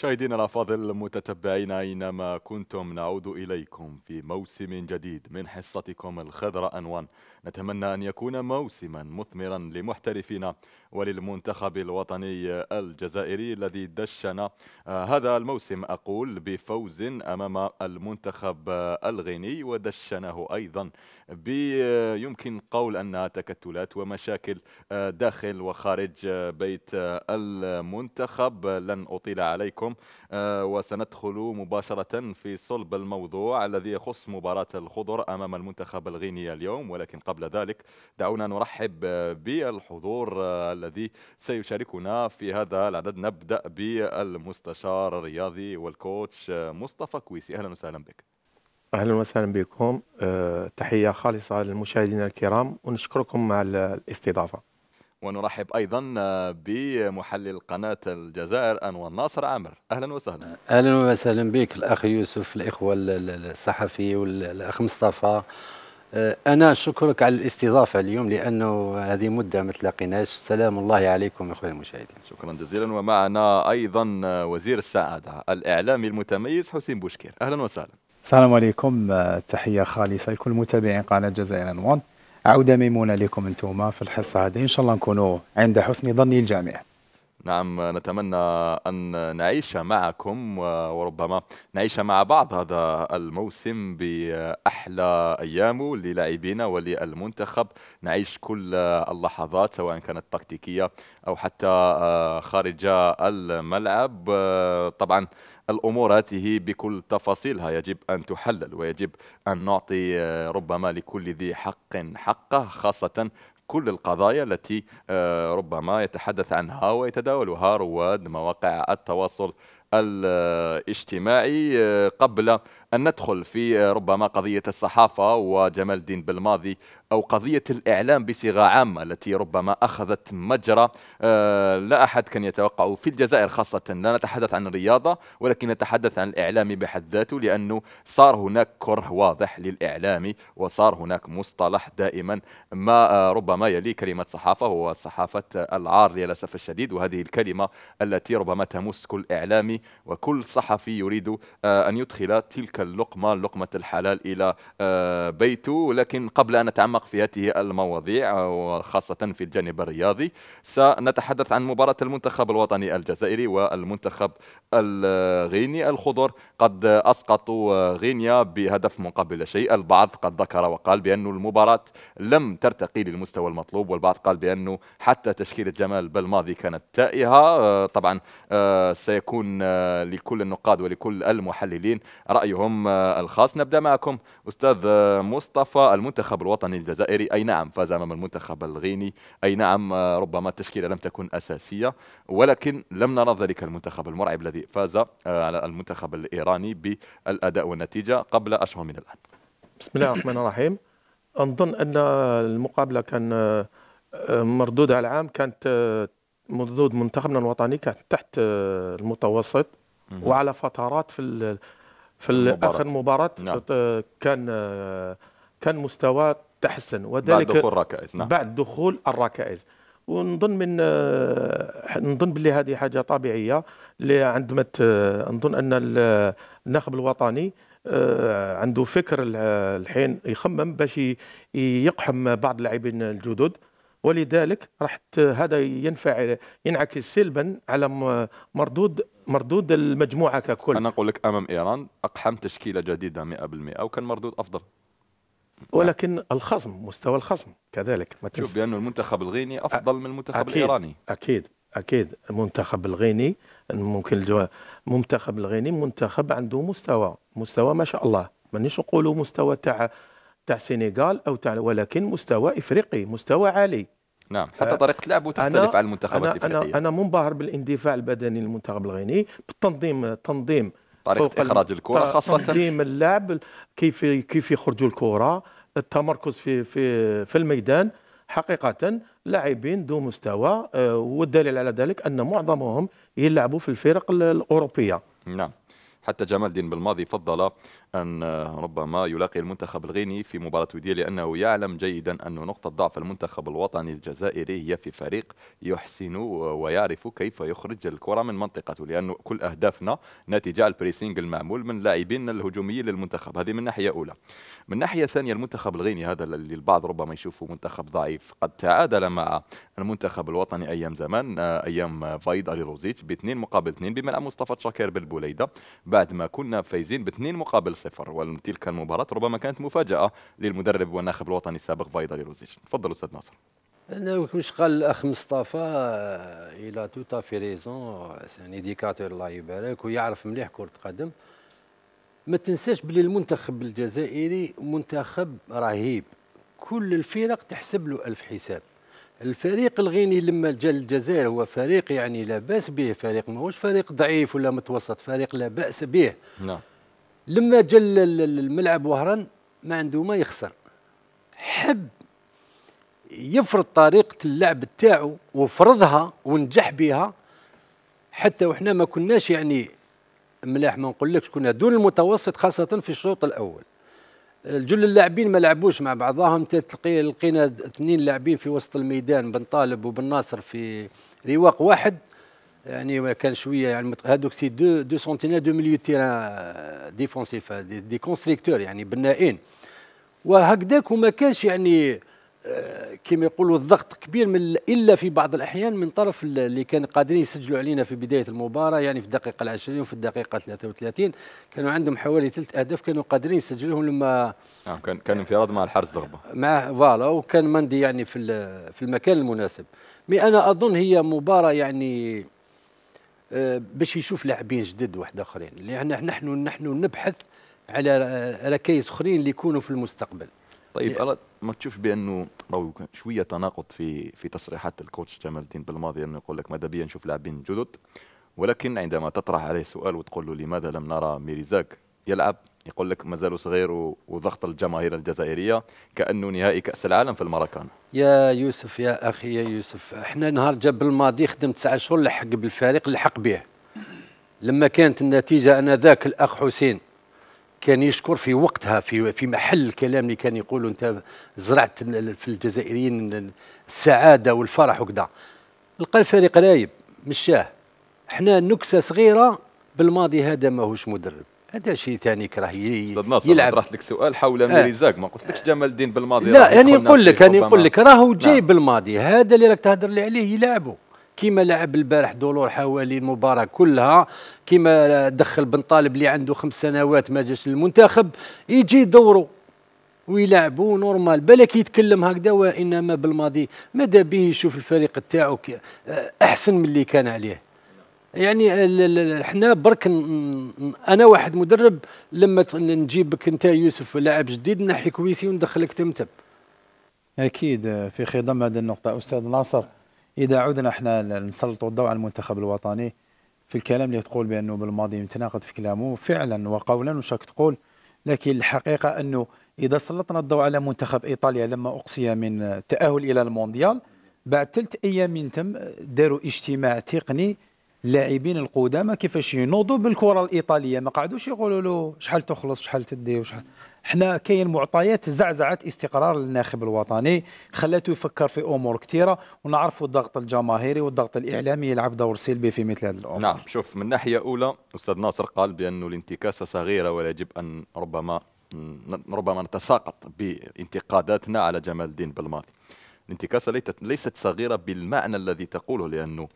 مشاهدينا الافاضل متتبعينا اينما كنتم نعود اليكم في موسم جديد من حصتكم الخضراء انوان نتمنى ان يكون موسما مثمرا لمحترفينا وللمنتخب الوطني الجزائري الذي دشن آه، هذا الموسم اقول بفوز امام المنتخب الغيني ودشنه ايضا يمكن قول أنها تكتلات ومشاكل آه، داخل وخارج آه، بيت آه، المنتخب لن أطيل عليكم وسندخل مباشرة في صلب الموضوع الذي يخص مباراة الخضر أمام المنتخب الغيني اليوم ولكن قبل ذلك دعونا نرحب بالحضور الذي سيشاركنا في هذا العدد نبدأ بالمستشار الرياضي والكوتش مصطفى كويسي أهلا وسهلا بك اهلا وسهلا بكم أه تحيه خالصه للمشاهدين الكرام ونشكركم على الاستضافه ونرحب ايضا آه، بمحلل قناه الجزائر انور ناصر عامر اهلا وسهلا اهلا وسهلا بك الاخ يوسف الاخوه الصحفي والاخ مصطفى آه، انا شكرك على الاستضافه اليوم لانه هذه مده ما تلاقيناش سلام الله عليكم اخواني المشاهدين شكرا جزيلا ومعنا ايضا آه، وزير السعاده الاعلامي المتميز حسين بوشكير اهلا وسهلا السلام عليكم آه، تحية خالصة لكل متابعين قناة جزائر وان عودة ميمونة لكم انتم في الحصة هذه إن شاء الله نكونوا عند حسن ظن الجميع نعم نتمنى أن نعيش معكم وربما نعيش مع بعض هذا الموسم بأحلى أيامه للاعبينا وللمنتخب نعيش كل اللحظات سواء كانت تكتيكية أو حتى آه، خارج الملعب آه، طبعا الأمور هذه بكل تفاصيلها يجب أن تحلل ويجب أن نعطي آه، ربما لكل ذي حق حقه خاصة كل القضايا التي آه، ربما يتحدث عنها ويتداولها رواد مواقع التواصل الاجتماعي آه، قبل أن ندخل في ربما قضية الصحافة وجمال الدين بالماضي أو قضية الإعلام بصيغة عامة التي ربما أخذت مجرى آه، لا أحد كان يتوقعه في الجزائر خاصة لا نتحدث عن الرياضة ولكن نتحدث عن الإعلام بحد ذاته لأنه صار هناك كره واضح للإعلام وصار هناك مصطلح دائما ما آه، ربما يلي كلمة صحافة هو صحافة العار للأسف الشديد وهذه الكلمة التي ربما تمس كل إعلامي وكل صحفي يريد آه، أن يدخل تلك اللقمه لقمة الحلال إلى آه، بيته لكن قبل أن نتعمق في هذه المواضيع آه، وخاصة في الجانب الرياضي سنتحدث عن مباراة المنتخب الوطني الجزائري والمنتخب الغيني الخضر قد أسقطوا غينيا بهدف مقابل شيء البعض قد ذكر وقال بأن المباراة لم ترتقي للمستوى المطلوب والبعض قال بأنه حتى تشكيلة جمال بالماضي كانت تائهة آه، طبعا سيكون لكل النقاد ولكل المحللين رأيهم اليوم آه، الخاص نبدا معكم استاذ آه، مصطفى المنتخب الوطني الجزائري اي نعم فاز امام المنتخب الغيني اي نعم آه، ربما التشكيله لم تكن اساسيه ولكن لم نرى ذلك المنتخب المرعب الذي فاز على المنتخب الايراني بالاداء والنتيجه قبل اشهر من الان بسم الله الرحمن الرحيم نظن ان المقابله كان مردودها العام كانت مردود منتخبنا الوطني كانت تحت المتوسط وعلى فترات في في اخر مباراه نعم. آه، كان آه، كان مستوى تحسن وذلك بعد دخول الركائز نعم. بعد دخول الركائز ونظن من آه، نظن باللي هذه حاجه طبيعيه اللي عندما نظن ان الناخب الوطني عنده فكر الحين يخمم باش يقحم بعض اللاعبين الجدد ولذلك راح هذا ينفع ينعكس سلبا على مردود مردود المجموعه ككل انا اقول لك امام ايران اقحم تشكيله جديده 100% وكان مردود افضل ولكن الخصم مستوى الخصم كذلك ما تنسى شوف المنتخب الغيني أفضل من المنتخب أكيد الإيراني أكيد أكيد المنتخب الغيني ممكن الجواب المنتخب الغيني منتخب عنده مستوى مستوى ما شاء الله مانيش نقولوا مستوى تاع تاع السنغال او تاع ولكن مستوى افريقي مستوى عالي نعم حتى طريقه لعبه تختلف أنا على المنتخبات أنا الافريقيه انا منبهر بالاندفاع البدني للمنتخب الغيني بالتنظيم التنظيم طريقه اخراج الكره خاصه تنظيم اللعب كيف كيف يخرجوا الكره التمركز في في في الميدان حقيقه لاعبين ذو مستوى آه، والدليل على ذلك ان معظمهم يلعبوا في الفرق الاوروبيه نعم حتى جمال الدين بالماضي فضل أن آه، ربما يلاقي المنتخب الغيني في مباراة ودية لأنه يعلم جيدا أن نقطة ضعف المنتخب الوطني الجزائري هي في فريق يحسن ويعرف كيف يخرج الكرة من منطقته لأن كل أهدافنا على البريسينج المعمول من لاعبين الهجوميين للمنتخب هذه من ناحية أولى من ناحية ثانية المنتخب الغيني هذا اللي البعض ربما يشوفه منتخب ضعيف قد تعادل مع المنتخب الوطني أيام زمان آه، أيام فايد أليروزيتش باثنين مقابل اثنين بملعب مصطفى تشاكير بالبوليدة بعد ما كنا فايزين باثنين مقابل صفر وتلك المباراة ربما كانت مفاجأة للمدرب والناخب الوطني السابق فايدا لروزيش تفضل أستاذ ناصر انا واش قال الاخ مصطفى الى توتا في ريزون ان ايديكاتور الله يبارك ويعرف مليح كره قدم ما تنساش بلي المنتخب الجزائري منتخب رهيب كل الفرق تحسب له ألف حساب الفريق الغيني لما جا الجزائر هو فريق يعني لا باس به فريق ماهوش فريق ضعيف ولا متوسط فريق لا باس به نعم لما جا الملعب وهران ما عنده ما يخسر حب يفرض طريقه اللعب تاعو وفرضها ونجح بها حتى وحنا ما كناش يعني ملاح ما نقولكش كنا دون المتوسط خاصه في الشوط الاول الجل اللاعبين ما لعبوش مع بعضهم تلقي لقينا اثنين لاعبين في وسط الميدان بن طالب وبن ناصر في رواق واحد يعني كان شويه يعني هذوك سي دو دو سونتينير دو ميليو تيرا آه، ديفونسيف دي, دي كونستريكتور يعني بنائين وهكذاك وما كانش يعني آه، كما يقولوا الضغط كبير من الا في بعض الاحيان من طرف اللي كان قادرين يسجلوا علينا في بدايه المباراه يعني في الدقيقه العشرين وفي الدقيقه 33 كانوا عندهم حوالي ثلاث اهداف كانوا قادرين يسجلوهم لما نعم، كان كان انفراد مع الحارس زغبه مع فوالا وكان مندي يعني في في المكان المناسب مي انا اظن هي مباراه يعني آه، باش يشوف لاعبين جدد واحد اخرين لان نحن نحن نبحث على ركائز اخرين اللي يكونوا في المستقبل طيب ما تشوفش بانه راهو شويه تناقض في في تصريحات الكوتش جمال الدين بالماضي انه يقول لك ماذا بيا نشوف لاعبين جدد ولكن عندما تطرح عليه سؤال وتقول له لماذا لم نرى ميريزاك يلعب يقول لك مازالوا صغير وضغط الجماهير الجزائريه كانه نهائي كاس العالم في المراكان يا يوسف يا اخي يا يوسف احنا نهار جاب الماضي خدمت تسع شهور لحق بالفريق لحق به لما كانت النتيجه انا ذاك الاخ حسين كان يشكر في وقتها في في محل الكلام اللي كان يقولوا انت زرعت في الجزائريين السعاده والفرح وكذا لقى الفريق رايب مشاه احنا نكسه صغيره بالماضي هذا ماهوش مدرب هذا شيء ثاني كره يلعب طرحت لك سؤال حول ميريزاك آه. ما قلتلكش آه. جمال الدين بالماضي لا يعني نقول لك يعني نقول لك راهو نعم. جاي بالماضي هذا اللي راك تهضر لي عليه يلعبه كيما لعب البارح دولور حوالي المباراه كلها كيما دخل بن طالب اللي عنده خمس سنوات ما جاش للمنتخب يجي دوره ويلعبوا نورمال بالك يتكلم هكذا وانما بالماضي ماذا به يشوف الفريق تاعو احسن من اللي كان عليه يعني احنا برك انا واحد مدرب لما نجيبك انت يوسف لاعب جديد نحي كويسي وندخلك تمتم اكيد آه، في خضم هذه النقطه استاذ ناصر اذا عدنا احنا نسلطوا الضوء على المنتخب الوطني في الكلام اللي تقول بانه بالماضي متناقض في كلامه فعلا وقولا وشك تقول لكن الحقيقه انه اذا سلطنا الضوء على منتخب ايطاليا لما اقصي من التاهل الى المونديال بعد ثلاث ايام من تم داروا اجتماع تقني اللاعبين القدامى كيفاش ينوضوا بالكره الايطاليه ما قعدوش يقولوا له شحال تخلص شحال تدي وشحال حنا كاين معطيات زعزعت استقرار الناخب الوطني خلاته يفكر في امور كثيره ونعرفوا الضغط الجماهيري والضغط الاعلامي يلعب دور سلبي في مثل هذه الامور نعم شوف من ناحيه اولى استاذ ناصر قال بانه الانتكاسه صغيره ويجب ان ربما ربما نتساقط بانتقاداتنا على جمال الدين بالماضي الانتكاسه ليست ليست صغيره بالمعنى الذي تقوله لانه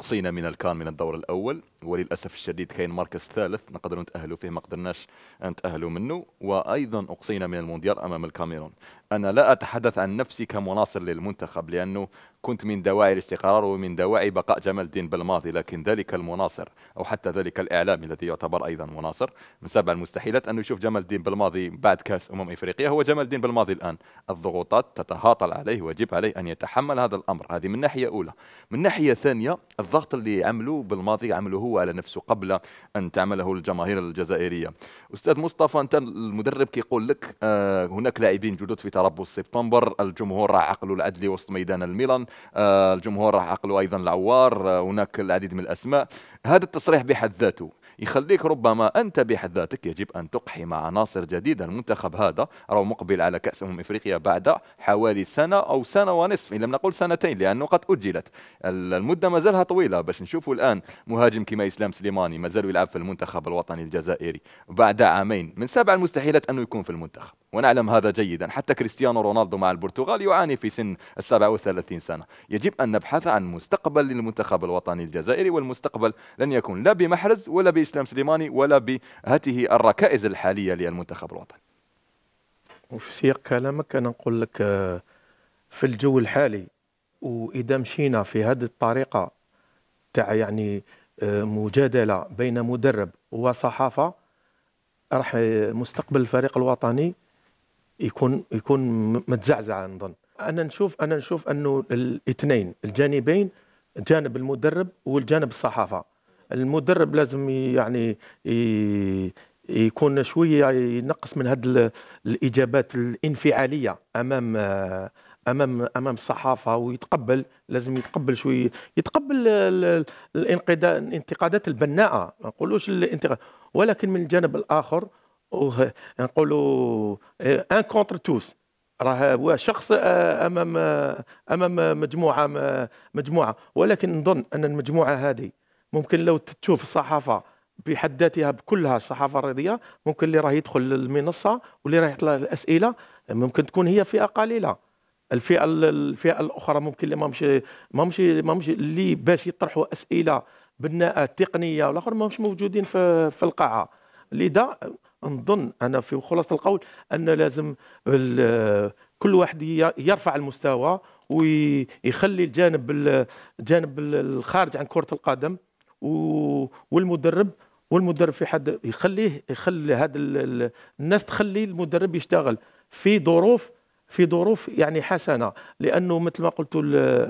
نقصينا من الكان من الدور الاول وللاسف الشديد كاين مركز ثالث نقدروا نتاهلوا فيه ما قدرناش نتاهلوا منه وايضا اقصينا من المونديال امام الكاميرون انا لا اتحدث عن نفسي كمناصر للمنتخب لانه كنت من دواعي الاستقرار ومن دواعي بقاء جمال الدين بالماضي لكن ذلك المناصر أو حتى ذلك الإعلامي الذي يعتبر أيضا مناصر من سبع المستحيلات أنه يشوف جمال الدين بالماضي بعد كأس أمم إفريقيا هو جمال الدين بالماضي الآن الضغوطات تتهاطل عليه ويجب عليه أن يتحمل هذا الأمر هذه من ناحية أولى من ناحية ثانية الضغط اللي عمله بالماضي عمله هو على نفسه قبل أن تعمله الجماهير الجزائرية أستاذ مصطفى أنت المدرب كيقول لك آه، هناك لاعبين جدد في تربص سبتمبر الجمهور عقله العدلي وسط ميدان الميلان آه، الجمهور راح عقله ايضا العوار آه، هناك العديد من الاسماء هذا التصريح بحد ذاته يخليك ربما أنت بحد ذاتك يجب أن تقحم عناصر جديدة المنتخب هذا راه مقبل على كأس أمم إفريقيا بعد حوالي سنة أو سنة ونصف إن لم نقل سنتين لأنه قد أجلت المدة مازالها طويلة باش نشوفوا الآن مهاجم كما إسلام سليماني مازال يلعب في المنتخب الوطني الجزائري بعد عامين من سبع المستحيلات أنه يكون في المنتخب ونعلم هذا جيدا حتى كريستيانو رونالدو مع البرتغال يعاني في سن ال 37 سنة يجب أن نبحث عن مستقبل للمنتخب الوطني الجزائري والمستقبل لن يكون لا بمحرز ولا اسلام سليماني ولا بهذه الركائز الحاليه للمنتخب الوطني. وفي سياق كلامك انا نقول لك آه، في الجو الحالي واذا مشينا في هذه الطريقه تاع يعني آه، مجادله بين مدرب وصحافه راح آه، مستقبل الفريق الوطني يكون يكون متزعزع نظن انا نشوف انا نشوف انه الاثنين الجانبين جانب المدرب والجانب الصحافه المدرب لازم يعني يكون شويه ينقص من هذه الاجابات الانفعاليه امام امام امام الصحافه ويتقبل لازم يتقبل شويه يتقبل الانتقادات البناءه ما نقولوش الانتقاد ولكن من الجانب الاخر نقولوا ان كونتر توس راه شخص آه، امام آه، امام مجموعه مجموعه ولكن نظن ان المجموعه هذه ممكن لو تشوف الصحافه بحد ذاتها بكلها الصحافه الرياضيه ممكن اللي راه يدخل للمنصه واللي راه يطلع الاسئله ممكن تكون هي فئه قليله الفئه الفئه الاخرى ممكن اللي ما مش ما مش ما اللي باش يطرحوا اسئله بناء تقنيه والاخر ما مش موجودين في في القاعه لذا نظن انا في خلاصه القول ان لازم كل واحد يرفع المستوى ويخلي الجانب الجانب الخارج عن كره القدم والمدرب والمدرب في حد يخليه يخلي هذا الناس تخلي المدرب يشتغل في ظروف في ظروف يعني حسنه لانه مثل ما قلت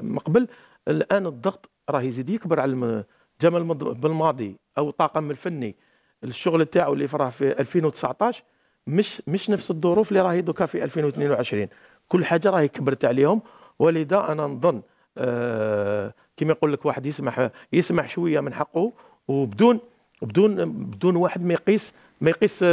من قبل الان الضغط راه يزيد يكبر على جمال بالماضي او الطاقم الفني الشغل تاعو اللي فراه في 2019 مش مش نفس الظروف اللي راهي دوكا في 2022 كل حاجه راهي كبرت عليهم ولذا انا نظن آه كما يقول لك واحد يسمح يسمح شويه من حقه وبدون بدون بدون واحد ما يقيس ما يقيس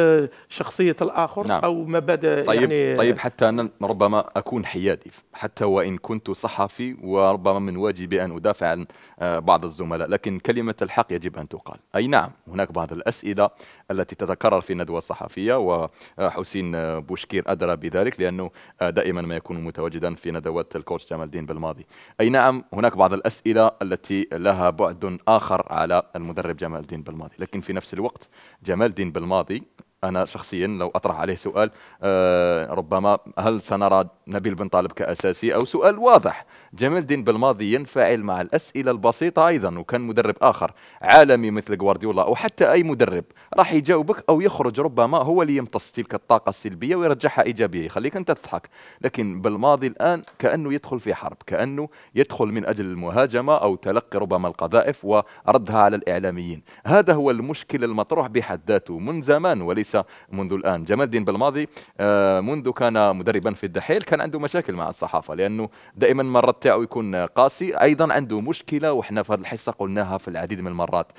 شخصية الآخر نعم. أو مبادئ طيب يعني طيب حتى أنا ربما أكون حيادي حتى وإن كنت صحفي وربما من واجبي أن أدافع عن آه، بعض الزملاء لكن كلمة الحق يجب أن تقال أي نعم هناك بعض الأسئلة التي تتكرر في الندوة الصحفية وحسين آه، آه، بوشكير أدرى بذلك لأنه دائما ما يكون متواجدا في ندوات الكوتش جمال الدين بالماضي أي نعم هناك بعض الأسئلة التي لها بعد آخر على المدرب جمال الدين بالماضي لكن في نفس الوقت جمال الدين بالماضي madi انا شخصيا لو اطرح عليه سؤال آه، ربما هل سنرى نبيل بن طالب كاساسي او سؤال واضح جمال الدين بالماضي ينفعل مع الاسئله البسيطه ايضا وكان مدرب اخر عالمي مثل غوارديولا او حتى اي مدرب راح يجاوبك او يخرج ربما هو اللي يمتص تلك الطاقه السلبيه ويرجعها ايجابيه يخليك انت تضحك لكن بالماضي الان كانه يدخل في حرب كانه يدخل من اجل المهاجمه او تلقي ربما القذائف وردها على الاعلاميين هذا هو المشكل المطروح بحد ذاته من زمان وليس منذ الآن جمال الدين بالماضي آه، منذ كان مدربا في الدحيل كان عنده مشاكل مع الصحافة لأنه دائما مرات تاعو يكون قاسي أيضا عنده مشكلة وإحنا في هذه الحصة قلناها في العديد من المرات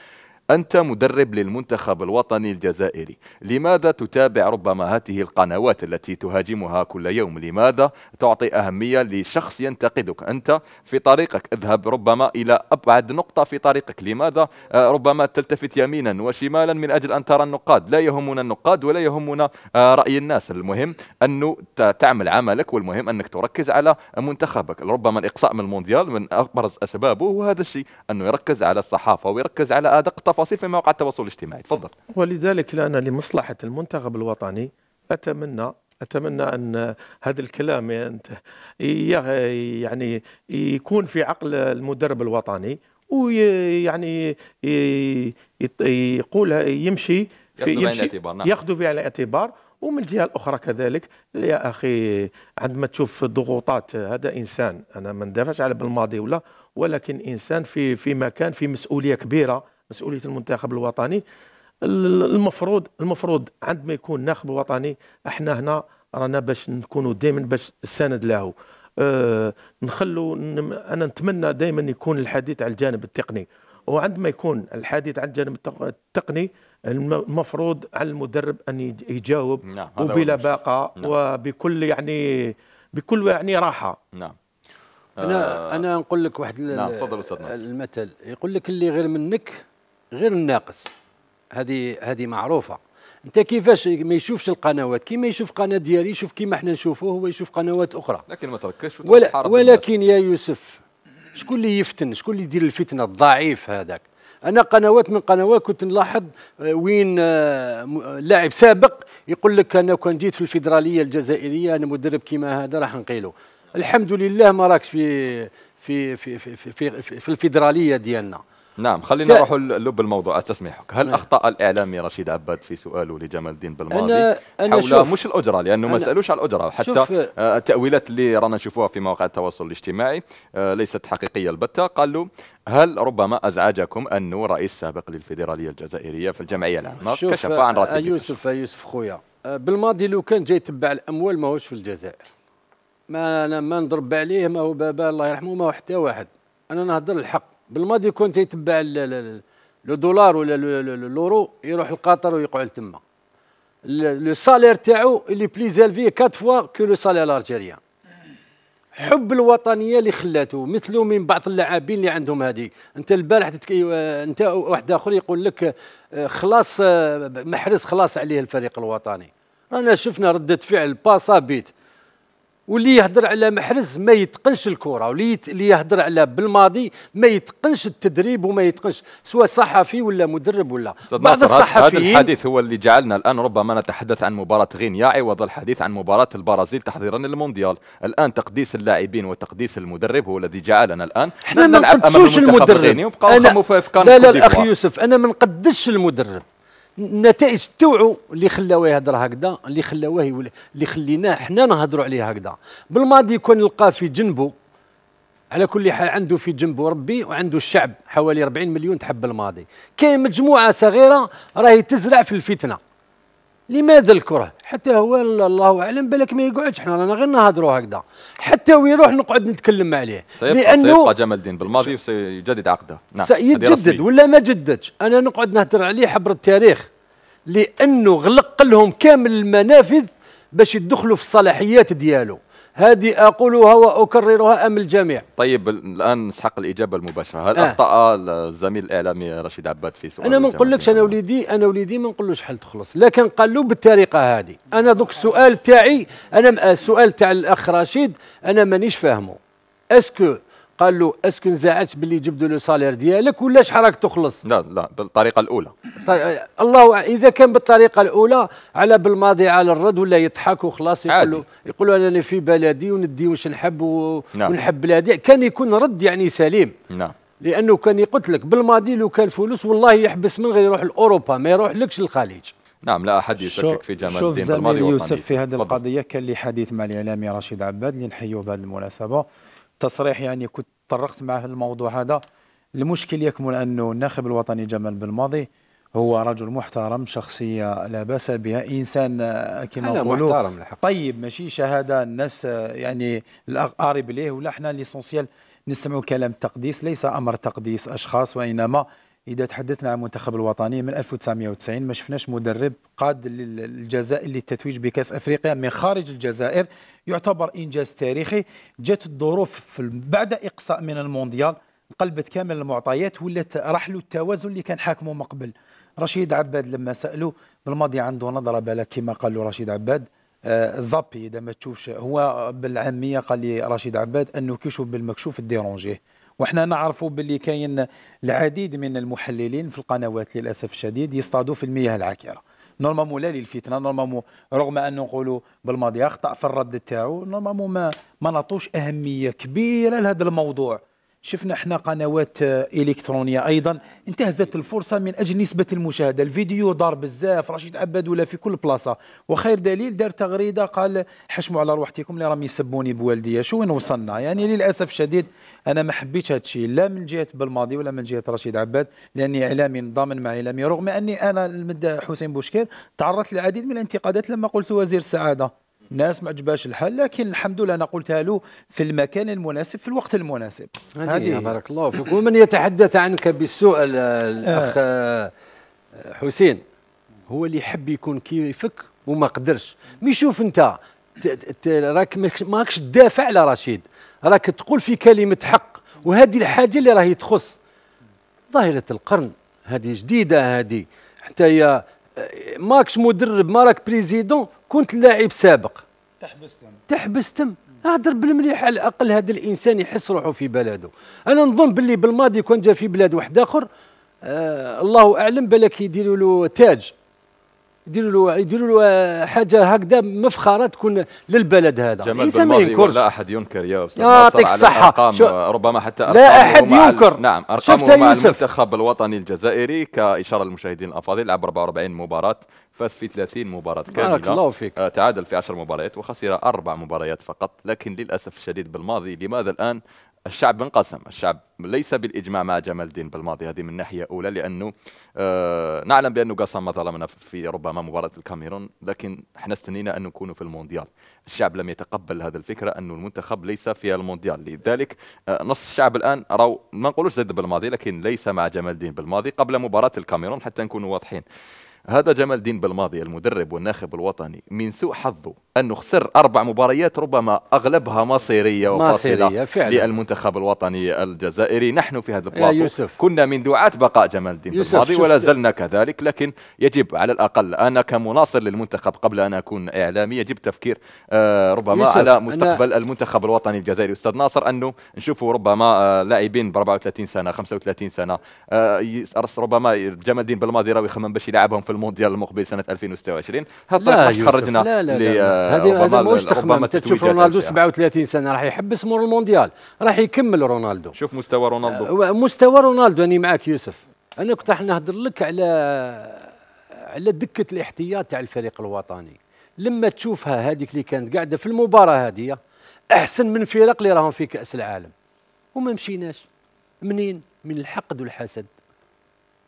أنت مدرب للمنتخب الوطني الجزائري لماذا تتابع ربما هذه القنوات التي تهاجمها كل يوم لماذا تعطي أهمية لشخص ينتقدك أنت في طريقك اذهب ربما إلى أبعد نقطة في طريقك لماذا آه، ربما تلتفت يمينا وشمالا من أجل أن ترى النقاد لا يهمنا النقاد ولا يهمنا آه، رأي الناس المهم أنه تعمل عملك والمهم أنك تركز على منتخبك ربما الإقصاء من المونديال من أبرز أسبابه هو هذا الشيء أنه يركز على الصحافة ويركز على أدق التفاصيل في مواقع التواصل الاجتماعي تفضل ولذلك لأن لمصلحة المنتخب الوطني أتمنى اتمنى ان هذا الكلام يعني يكون في عقل المدرب الوطني ويعني يقولها يمشي في يمشي نعم. ياخذوا بعين الاعتبار ومن الجهه الاخرى كذلك يا اخي عندما تشوف الضغوطات هذا انسان انا ما ندافعش على بالماضي ولا ولكن انسان في في مكان في مسؤوليه كبيره مسؤوليه المنتخب الوطني المفروض المفروض عندما يكون ناخب وطني احنا هنا رانا باش نكونوا دائما باش السند له أه نخلو انا نتمنى دائما يكون الحديث على الجانب التقني وعندما يكون الحديث عن الجانب التقني المفروض على المدرب ان يجاوب نعم وبلا باقه نعم. وبكل يعني بكل يعني راحه نعم انا آه انا نقول لك واحد نعم تفضل استاذ المثل يقول لك اللي غير منك غير الناقص هذه هذه معروفه انت كيفاش ما يشوفش القنوات كي ما يشوف قناه ديالي يشوف كيما احنا نشوفوه هو يشوف قنوات اخرى لكن ما تركزش ولا ولكن الناس. يا يوسف شكون اللي يفتن شكون اللي يدير الفتنه الضعيف هذاك انا قنوات من قنوات كنت نلاحظ آه، وين آه، آه، لاعب سابق يقول لك انا كان جيت في الفيدراليه الجزائريه انا مدرب كيما هذا راح نقيله الحمد لله ما راكش في في في في في, في, في, في الفيدراليه ديالنا نعم خلينا ت... لب الموضوع استسمحك هل نعم. اخطا الاعلامي رشيد عباد في سؤاله لجمال الدين بالماضي أنا... أنا حول شوف... مش الاجره لانه ما سالوش على الاجره حتى شوف... التاويلات آه، اللي رانا نشوفوها في مواقع التواصل الاجتماعي آه، ليست حقيقيه البته قال له هل ربما ازعجكم انه رئيس سابق للفيدراليه الجزائريه في الجمعيه العامه كشف عن آه، راتبه يوسف يوسف خويا بالماضي لو كان جاي يتبع الاموال ماهوش في الجزائر ما انا ما نضرب عليه ما هو بابا الله يرحمه ما هو حتى واحد انا نهضر الحق بالماضي كون تيتبع لو دولار ولا لورو يروح لقطر ويقعد تما لو سالير تاعو اللي بلي زالفي كات فوا كو لو سالير الارجيريان حب الوطنيه اللي خلاته مثله من بعض اللاعبين اللي عندهم هذيك انت البارح تتكي... آه، انت واحد اخر يقول لك آه، خلاص آه، محرز خلاص عليه الفريق الوطني رانا شفنا رده فعل باسا واللي يهضر على محرز ما يتقنش الكره واللي يهضر على بالماضي ما يتقنش التدريب وما يتقنش سواء صحفي ولا مدرب ولا بعض الصحفيين هذا الحديث هو اللي جعلنا الان ربما نتحدث عن مباراه غينيا عوض الحديث عن مباراه البرازيل تحضيرا للمونديال الان تقديس اللاعبين وتقديس المدرب هو الذي جعلنا الان احنا ما نلعب امام المدرب انا لا لا, لا اخي يوسف انا ما نقدسش المدرب النتائج توعوا اللي خلاوه يهضر هكذا اللي خلاوه يولي اللي خليناه حنا نهضروا عليه هكذا بالماضي يكون لقى في جنبه على كل حال عنده في جنبه ربي وعنده الشعب حوالي 40 مليون تحب الماضي كاين مجموعه صغيره راهي تزرع في الفتنه لماذا الكره حتى هو الله اعلم بالك ما يقعدش حنا رانا غير نهضروا هكذا حتى ويروح نقعد نتكلم عليه لانه سيبقى جمال الدين بالماضي وسيجدد عقده نعم سيجدد ولا ما جددش انا نقعد نهضر عليه حبر التاريخ لانه غلق لهم كامل المنافذ باش يدخلوا في الصلاحيات ديالو هذه اقولها واكررها أم الجميع طيب الان نسحق الاجابه المباشره هل آه. اخطا الزميل الاعلامي رشيد عباد في سؤال انا ما نقولكش انا وليدي انا وليدي ما نقولوش حل تخلص لكن قالوا بالطريقه هذه انا دوك السؤال تاعي انا السؤال تاع الاخ رشيد انا مانيش فاهمه اسكو قال له اسكو نزعتش باللي جبدوا له سالير ديالك ولا شحال راك تخلص لا لا بالطريقه الاولى طيب الله اذا كان بالطريقه الاولى على بالماضي على الرد ولا يضحك وخلاص يقول له يقول له انا في بلدي وندي واش نحب نعم. ونحب بلادي كان يكون رد يعني سليم نعم لانه كان يقتلك بالماضي لو كان فلوس والله يحبس من غير يروح لاوروبا ما يروحلكش للخليج نعم لا احد يشكك في جمال الدين بالماضي يوسف في هذه القضيه كان لي حديث مع الاعلامي رشيد عباد اللي نحيوه بهذه المناسبه تصريح يعني كنت طرقت معه في الموضوع هذا المشكل يكمن انه الناخب الوطني جمال بالماضي هو رجل محترم شخصية لا بأس بها إنسان آه، كما نقولوا طيب ماشي شهادة الناس آه، يعني الأقارب ليه ولا حنا ليسونسيال نسمعوا كلام تقديس ليس أمر تقديس أشخاص وإنما اذا تحدثنا عن المنتخب الوطني من 1990 ما شفناش مدرب قاد للجزائر للتتويج بكاس افريقيا من خارج الجزائر يعتبر انجاز تاريخي جات الظروف بعد اقصاء من المونديال قلبت كامل المعطيات ولات رحلوا التوازن اللي كان حاكمه من قبل رشيد عباد لما سالوا بالماضي عنده نظره بالك كما قالوا رشيد عباد آه، زابي اذا ما تشوفش هو بالعاميه قال لي رشيد عباد انه كيشوف بالمكشوف ديرونجيه وحنا نعرفوا باللي كاين العديد من المحللين في القنوات للاسف الشديد يصطادوا في المياه العكره نورمالمون لا للفتنه نورمالمون رغم انه نقولوا بالماضي اخطا في الرد تاعو نورمالمون ما ما نعطوش اهميه كبيره لهذا الموضوع شفنا احنا قنوات آه، الكترونيه ايضا انتهزت الفرصه من اجل نسبه المشاهده الفيديو دار بزاف رشيد عباد ولا في كل بلاصه وخير دليل دار تغريده قال حشموا على روحتكم اللي راهم يسبوني بوالديا شو وين وصلنا يعني للاسف الشديد انا ما حبيتش هذا الشيء لا من جهه بالماضي ولا من جهه رشيد عباد لاني اعلامي ضامن مع اعلامي رغم اني انا المد حسين بوشكير تعرضت للعديد من الانتقادات لما قلت وزير السعاده ناس ما عجباش الحال لكن الحمد لله انا قلتها له في المكان المناسب في الوقت المناسب هذه بارك الله فيك ومن يتحدث عنك بالسوء آه، الاخ آه. آه. حسين هو اللي يحب يكون كيفك وما قدرش ميشوف انت راك ماكش تدافع على رشيد راك تقول في كلمه حق وهذه الحاجه اللي راهي تخص ظاهره القرن هذه جديده هذه حتى هي آه، ماكش مدرب ما راك بريزيدون كنت لاعب سابق تحبس تم اهضر اهدر بالمليح على الاقل هذا الانسان يحس روحه في بلده انا نظن باللي بالماضي كون جا في بلاد واحد اخر آه الله اعلم بلك يديروا له تاج يديروا له يديروا له حاجه هكذا مفخره تكون للبلد هذا جمال بالماضي لا احد ينكر يا استاذ يعطيك الصحه ربما حتى لا احد ينكر نعم ارقامه مع يوسف. المنتخب الوطني الجزائري كاشاره للمشاهدين الافاضل لعب 44 مباراه فاز في 30 مباراة كاملة بارك الله فيك آه، تعادل في 10 مباريات وخسر أربع مباريات فقط لكن للأسف الشديد بالماضي لماذا الآن الشعب انقسم الشعب ليس بالإجماع مع جمال الدين بالماضي هذه من ناحية أولى لأنه آه نعلم بأنه قسم ظلمنا في ربما مباراة الكاميرون لكن احنا استنينا أن نكون في المونديال الشعب لم يتقبل هذا الفكرة انه المنتخب ليس في المونديال لذلك آه نص الشعب الآن راو ما نقولوش زد بالماضي لكن ليس مع جمال الدين بالماضي قبل مباراة الكاميرون حتى نكونوا واضحين هذا جمال الدين بالماضي المدرب والناخب الوطني من سوء حظه انه خسر اربع مباريات ربما اغلبها مصيريه وفاصله مصيرية فعلا. للمنتخب الوطني الجزائري نحن في هذا البلاطو يوسف. كنا من دعاة بقاء جمال الدين بالماضي ولا زلنا كذلك لكن يجب على الاقل انا كمناصر للمنتخب قبل ان اكون اعلامي يجب تفكير آه، ربما يوسف. على مستقبل المنتخب الوطني الجزائري استاذ ناصر انه نشوفوا ربما آه، لاعبين ب 34 سنه 35 سنه آه، ربما جمال الدين بالماضي راوي يخمم باش يلعبهم في المونديال المقبل سنه 2026 الطريقه خرجنا لا لا لا آه، هذا مش لا تشوف رونالدو 37 سنه راح يحبس مور المونديال راح يكمل رونالدو شوف مستوى رونالدو آه مستوى رونالدو لا معك يوسف انا كنت راح نهضر لك على على دكه الاحتياط تاع الفريق الوطني لما تشوفها هذيك اللي كانت قاعده في المباراه هذه احسن من لا اللي راهم في كاس العالم وما مشيناش منين من الحقد والحسد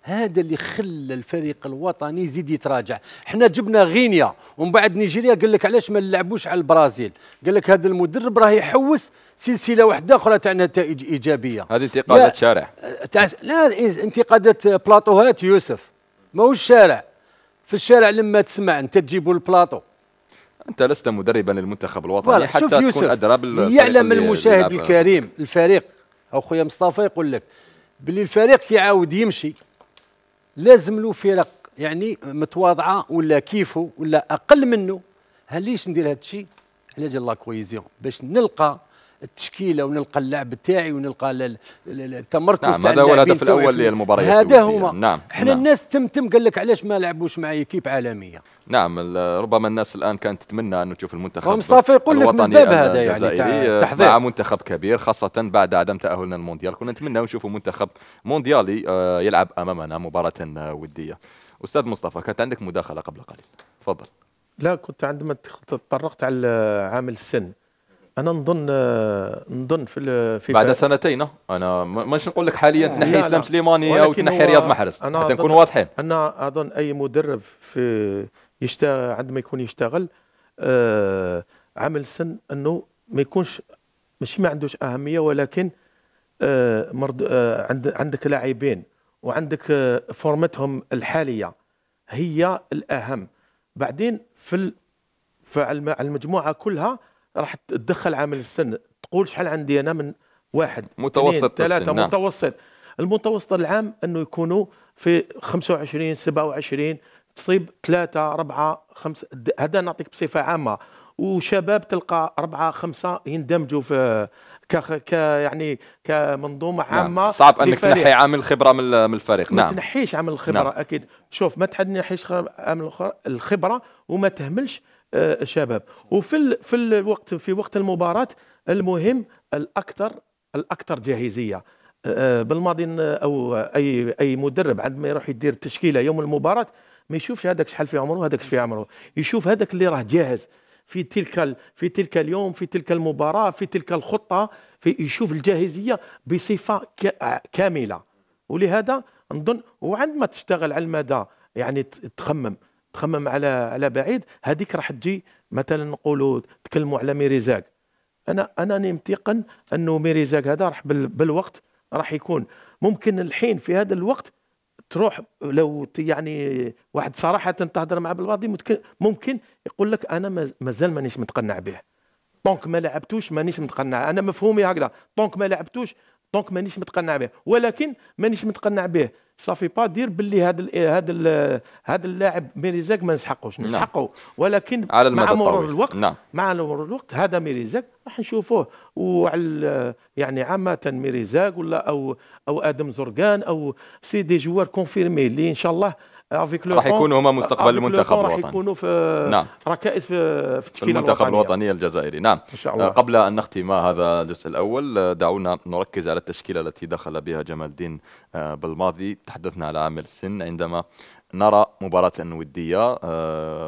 هذا اللي خلى الفريق الوطني يزيد يتراجع حنا جبنا غينيا ومن بعد نيجيريا قال لك علاش ما نلعبوش على البرازيل قال لك هذا المدرب راه يحوس سلسله واحده اخرى تاع نتائج ايجابيه هذه انتقادات شارع لا انتقادات أه، بلاطوهات يوسف ماهوش شارع في الشارع لما تسمع انت تجيبوا البلاطو انت لست مدربا للمنتخب الوطني حتى شوف يوسف تكون ادرى يعلم المشاهد الكريم الفريق اخويا مصطفى يقول لك بلي الفريق كيعاود يمشي لازم له فرق يعني متواضعه ولا كيفه ولا اقل منه هليش ندير هذا الشيء على جال لا كويزيون باش نلقى التشكيله ونلقى اللعب تاعي ونلقى التمركز نعم هذا هو الهدف الاول للمباريات هذا هو نعم احنا نعم. الناس تم تم قال لك علاش ما لعبوش مع كيب عالميه نعم ربما الناس الان كانت تتمنى انه تشوف المنتخب مصطفى يقول لك من باب هذا يعني آه، تحضير مع منتخب كبير خاصه بعد عدم تاهلنا للمونديال كنا نتمنى نشوفوا منتخب مونديالي آه، يلعب امامنا مباراه آه، وديه استاذ مصطفى كانت عندك مداخله قبل قليل تفضل لا كنت عندما تطرقت على عامل السن انا نظن نظن في في بعد سنتين آه. انا مانيش نقول لك حاليا تنحي اسلام سليماني او تنحي رياض محرز حتى نكون واضحين انا اظن اي مدرب في يشتغل عندما يكون يشتغل آه عمل السن انه ما يكونش ماشي ما عندوش اهميه ولكن آه مرض آه عند عندك لاعبين وعندك آه فورمتهم الحاليه هي الاهم بعدين في على المجموعه كلها راح تدخل عامل السن تقول شحال عندي انا من واحد متوسط ثلاثه نعم. متوسط المتوسط العام انه يكونوا في 25 27 تصيب ثلاثة أربعة خمسة هذا نعطيك بصفة عامة وشباب تلقى أربعة خمسة يندمجوا في ك ك يعني كمنظومة نعم. عامة نعم. صعب أنك تنحي عامل خبرة من الفريق نعم ما تنحيش عامل الخبرة نعم. أكيد شوف ما تحد عامل الخبرة وما تهملش الشباب آه، وفي في الوقت في وقت المباراه المهم الاكثر الاكثر جاهزيه آه، آه، بالماضي او اي اي مدرب عندما يروح يدير التشكيله يوم المباراه ما يشوفش هذاك شحال في عمره وهذاك في عمره يشوف هذاك اللي راه جاهز في تلك في تلك اليوم في تلك المباراه في تلك الخطه في يشوف الجاهزيه بصفه كامله ولهذا نظن وعندما تشتغل على المدى يعني تخمم تخمم على على بعيد هذيك راح تجي مثلا نقولوا تكلموا على ميريزاك انا انا متيقن انه ميريزاك هذا راح بالوقت راح يكون ممكن الحين في هذا الوقت تروح لو يعني واحد صراحه تهضر مع بالباطي ممكن يقول لك انا مازال مانيش متقنع به طونك ما لعبتوش مانيش متقنع انا مفهومي هكذا طونك ما لعبتوش طونك مانيش متقنع به ولكن مانيش متقنع به صافي با دير باللي هذا هذا هذا اللاعب ميريزاك ما نسحقوش نعم. نسحقه ولكن على مع مرور الوقت نعم. مع مرور الوقت هذا ميريزاك راح نشوفوه وعلى يعني عامه ميريزاك ولا او او ادم زرقان او سي دي جوار كونفيرمي اللي ان شاء الله راح يكونوا هما مستقبل المنتخب الوطني راح يكونوا في نعم. ركائز في, التشكيله الوطنيه المنتخب الوطني الجزائري نعم إن شاء الله. آه، قبل أن نختم هذا الجزء الأول آه، دعونا نركز على التشكيلة التي دخل بها جمال الدين آه، بالماضي تحدثنا على عامل السن عندما نرى مباراة ودية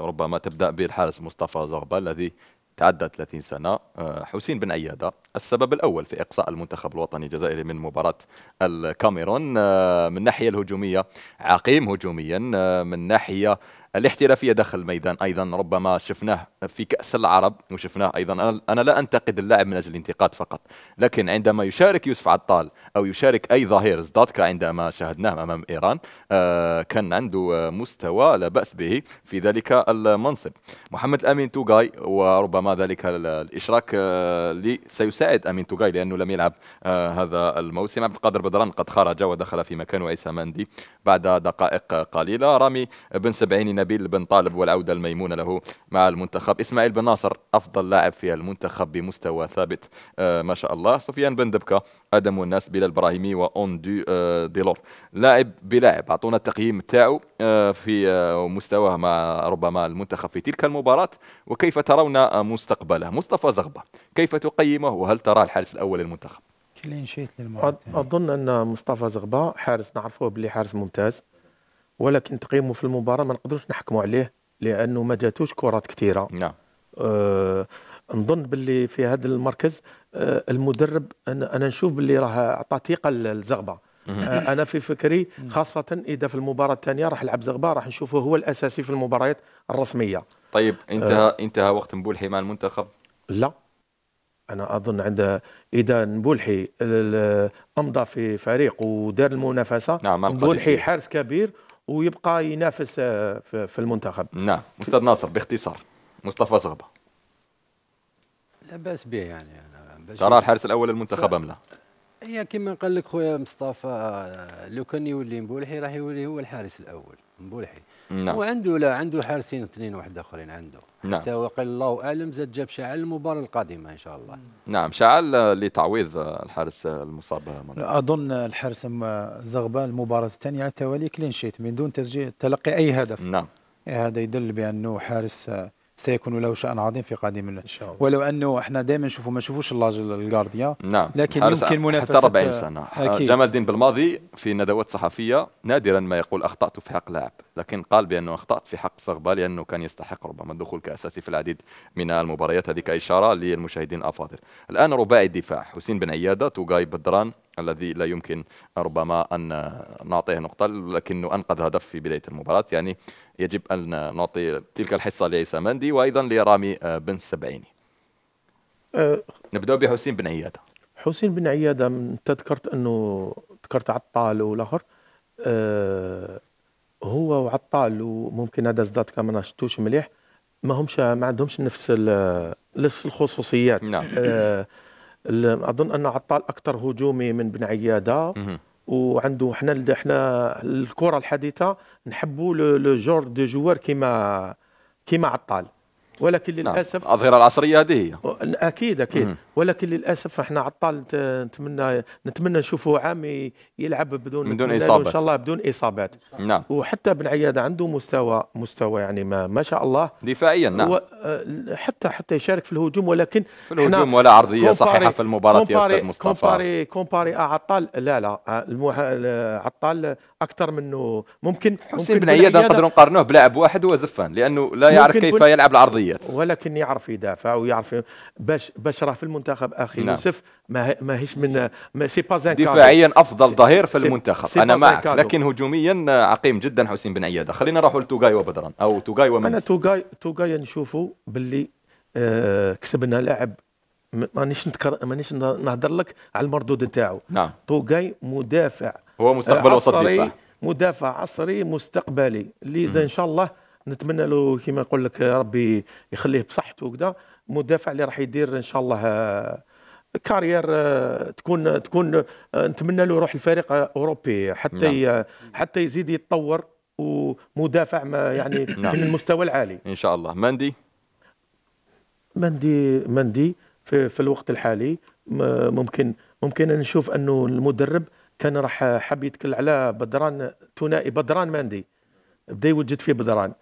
ربما تبدأ بالحارس مصطفى زغبة الذي تعدى 30 سنة آه، حسين بن عيادة السبب الأول في إقصاء المنتخب الوطني الجزائري من مباراة الكاميرون آه، من الناحية الهجومية عقيم هجوميا آه، من ناحية الاحترافيه داخل الميدان ايضا ربما شفناه في كاس العرب وشفناه ايضا انا لا انتقد اللاعب من اجل الانتقاد فقط لكن عندما يشارك يوسف عطال او يشارك اي ظهير زداتكا عندما شاهدناه امام ايران آه، كان عنده آه، مستوى لا باس به في ذلك المنصب محمد الامين توغاي وربما ذلك الاشراك آه، سيساعد امين توغاي لانه لم يلعب هذا الموسم عبد القادر بدران قد خرج ودخل في مكان عيسى مندي بعد دقائق قليله رامي بن سبعين نبيل بن طالب والعودة الميمونة له مع المنتخب إسماعيل بن ناصر أفضل لاعب في المنتخب بمستوى ثابت آه، ما شاء الله سفيان بن دبكة أدم الناس بلا البراهيمي وأوندو دي ديلور لاعب بلاعب أعطونا التقييم تاعه آه، في آه، مستواه مع ربما المنتخب في تلك المباراة وكيف ترون مستقبله مصطفى زغبة كيف تقيمه وهل تراه الحارس الأول للمنتخب كلين شيت للمباراة أظن أن مصطفى زغبة حارس نعرفوه باللي حارس ممتاز ولكن تقييمه في المباراه ما نقدروش نحكموا عليه لانه ما جاتوش كرات كثيره نعم أه نظن باللي في هذا المركز أه المدرب انا, أنا نشوف باللي راه اعطى ثقه للزغبه آه، انا في فكري خاصه اذا في المباراه الثانيه راح يلعب زغبه راح نشوفه هو الاساسي في المباريات الرسميه طيب انتهى أه انتهى وقت نبولحي مع المنتخب لا انا اظن عند اذا نبولحي امضى في فريق ودار المنافسه نعم نبولحي حارس كبير ويبقى ينافس آه، في المنتخب نعم استاذ ناصر باختصار مصطفى صغبه لا باس به يعني, ترى الحارس الاول للمنتخب ام لا هي كما قال لك خويا مصطفى لو كان يولي مبولحي راح يولي هو الحارس الاول مبولحي نعم وعنده لا عنده حارسين اثنين واحد اخرين عنده نعم. حتى وقال الله اعلم زاد جاب شعل المباراه القادمه ان شاء الله نعم شعل لتعويض الحارس المصاب اظن الحارس زغبان المباراه الثانيه على التوالي كلين شيت من دون تسجيل تلقي اي هدف نعم هذا يدل بانه حارس سيكون له شأن عظيم في قادم إن شاء الله ولو أنه احنا دائما نشوفوا ما نشوفوش الجارديا نعم لكن يمكن منافسة حتى 40 سنة أكيد. جمال الدين بالماضي في ندوات صحفية نادرا ما يقول أخطأت في حق لاعب لكن قال بأنه أخطأت في حق صغبا لأنه كان يستحق ربما الدخول كأساسي في العديد من المباريات هذه كإشارة للمشاهدين الأفاضل الآن رباعي الدفاع حسين بن عيادة توغاي بدران الذي لا يمكن ربما أن نعطيه نقطة لكنه أنقذ هدف في بداية المباراة يعني يجب أن نعطي تلك الحصة لعيسى مندي وأيضا لرامي آه، بن السبعيني أه نبدأ بحسين بن عيادة حسين بن عيادة أنت ذكرت أنه ذكرت عطال والآخر أه هو وعطال وممكن هذا زداد كما ما شفتوش مليح ما همش ما عندهمش نفس نفس الخصوصيات نعم. أه اظن ان عطال اكثر هجومي من بن عياده وعنده حنا حنا الكره الحديثه نحبوا لو جور دو جوار كيما كيما عطال ولكن نعم. للاسف نعم. العصريه هذه هي اكيد اكيد مم. ولكن للاسف احنا عطال نتمنى نتمنى نشوفه عام يلعب بدون بدون اصابات ان شاء الله بدون اصابات نعم وحتى بن عياد عنده مستوى مستوى يعني ما, ما شاء الله دفاعيا نعم أه، حتى حتى يشارك في الهجوم ولكن في الهجوم ولا عرضيه صحيحه في المباراه يا استاذ مصطفى كومباري كومباري عطال لا لا أه، أه، عطال اكثر منه ممكن حسين بن عياد نقدر نقارنوه بلاعب واحد هو زفان لانه لا يعرف كيف يلعب العرضيات ولكن يعرف يدافع ويعرف باش باش راه في المنتخب اخي نعم. يوسف ما ماهيش من ما سي با دفاعيا افضل ظهير في المنتخب انا معك لكن هجوميا عقيم جدا حسين بن عياده خلينا نروحوا لتوغاي وبدران او توغاي ومن انا توغاي توغاي نشوفوا باللي آه كسبنا لاعب مانيش نتكر مانيش نهضر لك على المردود تاعو نعم توغاي مدافع هو مستقبل وسط دفاع مدافع عصري مستقبلي اللي ان شاء الله نتمنى له كما نقول لك ربي يخليه بصحته وكذا مدافع اللي راح يدير ان شاء الله آه، كارير آه، تكون تكون آه، نتمنى له يروح الفريق اوروبي حتى نعم. حتى يزيد يتطور ومدافع ما يعني نعم. من المستوى العالي ان شاء الله مندي مندي مندي في, في الوقت الحالي ممكن ممكن نشوف انه المدرب كان راح حاب يتكل على بدران ثنائي بدران مندي بدا يوجد في بدران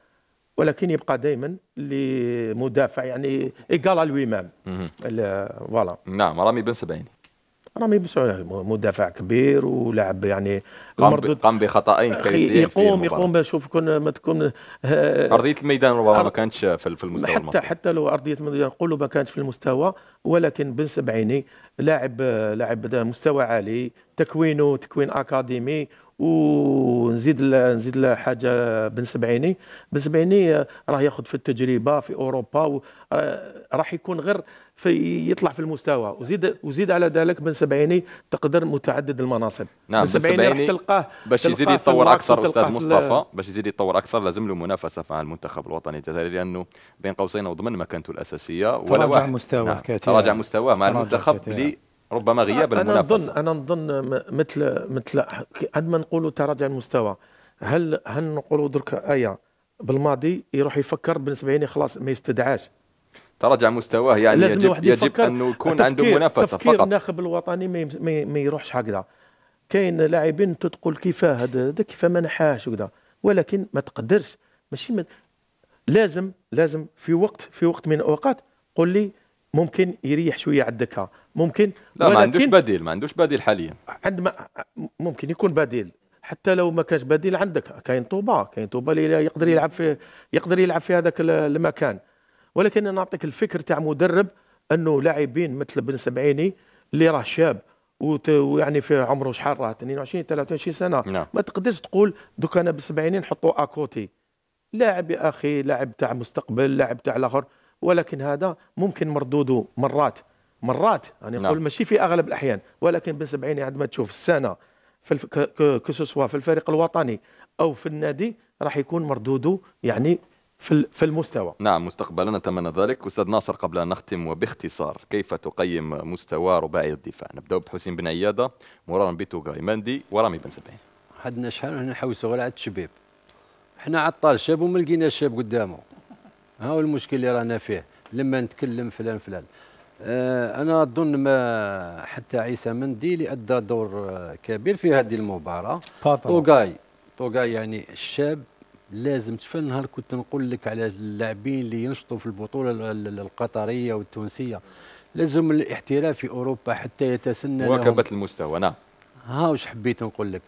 ولكن يبقى دائما اللي مدافع يعني ايكال على لويمام فوالا نعم رامي بن سبعين رامي بن يعني مدافع كبير ولاعب يعني قام قام بخطأين يقوم يقوم شوف كون ما تكون آه، ارضيه الميدان ربما ما كانتش في المستوى حتى المطلوب. حتى لو ارضيه الميدان نقولوا ما كانتش في المستوى ولكن بن سبعيني لاعب لاعب مستوى عالي تكوينه تكوين اكاديمي ونزيد نزيد حاجه بن سبعيني بن سبعيني راه ياخذ في التجربه في اوروبا آه، راح يكون غير فيطلع في المستوى وزيد وزيد على ذلك بن سبعيني تقدر متعدد المناصب نعم بن سبعيني سبعيني تلقاه باش يزيد يتطور اكثر استاذ مصطفى باش يزيد يتطور اكثر لازم له منافسه مع المنتخب الوطني الجزائري لانه بين قوسين وضمن مكانته الاساسيه ولا تراجع واحد مستوى نعم. تراجع مستواه مع المنتخب اللي ربما غياب المنافسه انا نظن انا نظن مثل مثل عندما نقولوا تراجع المستوى هل هل نقولوا درك ايه بالماضي يروح يفكر بن سبعيني خلاص ما يستدعاش تراجع مستواه يعني لازم يجب, يجب انه يكون عنده منافسه تفكير فقط الناخب الوطني ما ما يروحش هكذا كاين لاعبين تقول كيفاه هذا كيفاه ما نحاش وكذا ولكن ما تقدرش ماشي ما لازم لازم في وقت في وقت من الاوقات قول لي ممكن يريح شويه عندك ممكن لا ما عندوش بديل ما عندوش بديل حاليا عندما ممكن يكون بديل حتى لو ما كانش بديل عندك كاين طوبه كاين طوبه اللي يقدر يلعب في يقدر يلعب في هذاك المكان ولكن انا نعطيك الفكر تاع مدرب انه لاعبين مثل بن سبعيني اللي راه شاب ويعني في عمره شحال راه 22 23 سنه نعم. ما تقدرش تقول دوك انا بن سبعيني نحطو اكوتي لاعب يا اخي لاعب تاع مستقبل لاعب تاع الاخر ولكن هذا ممكن مردوده مرات مرات انا يعني نقول نعم. ماشي في اغلب الاحيان ولكن بن سبعيني عندما تشوف السنه في الف... كسوسوا في الفريق الوطني او في النادي راح يكون مردوده يعني في المستوى نعم مستقبلا نتمنى ذلك استاذ ناصر قبل ان نختم وباختصار كيف تقيم مستوى رباعي الدفاع نبدا بحسين بن عياده مرارا بتوغاي مندي ورامي بن سبعين عندنا شحال هنا نحوسوا غير على الشباب حنا عطال شاب وما لقينا شاب قدامه ها هو المشكل اللي رانا فيه لما نتكلم فلان فلان آه انا اظن ما حتى عيسى مندي اللي ادى دور آه، كبير في هذه المباراه طوغاي طوغاي يعني الشاب لازم تفن نهار كنت نقول لك على اللاعبين اللي ينشطوا في البطوله القطريه والتونسيه لازم الاحتراف في اوروبا حتى يتسنى مواكبه المستوى نعم ها وش حبيت نقول لك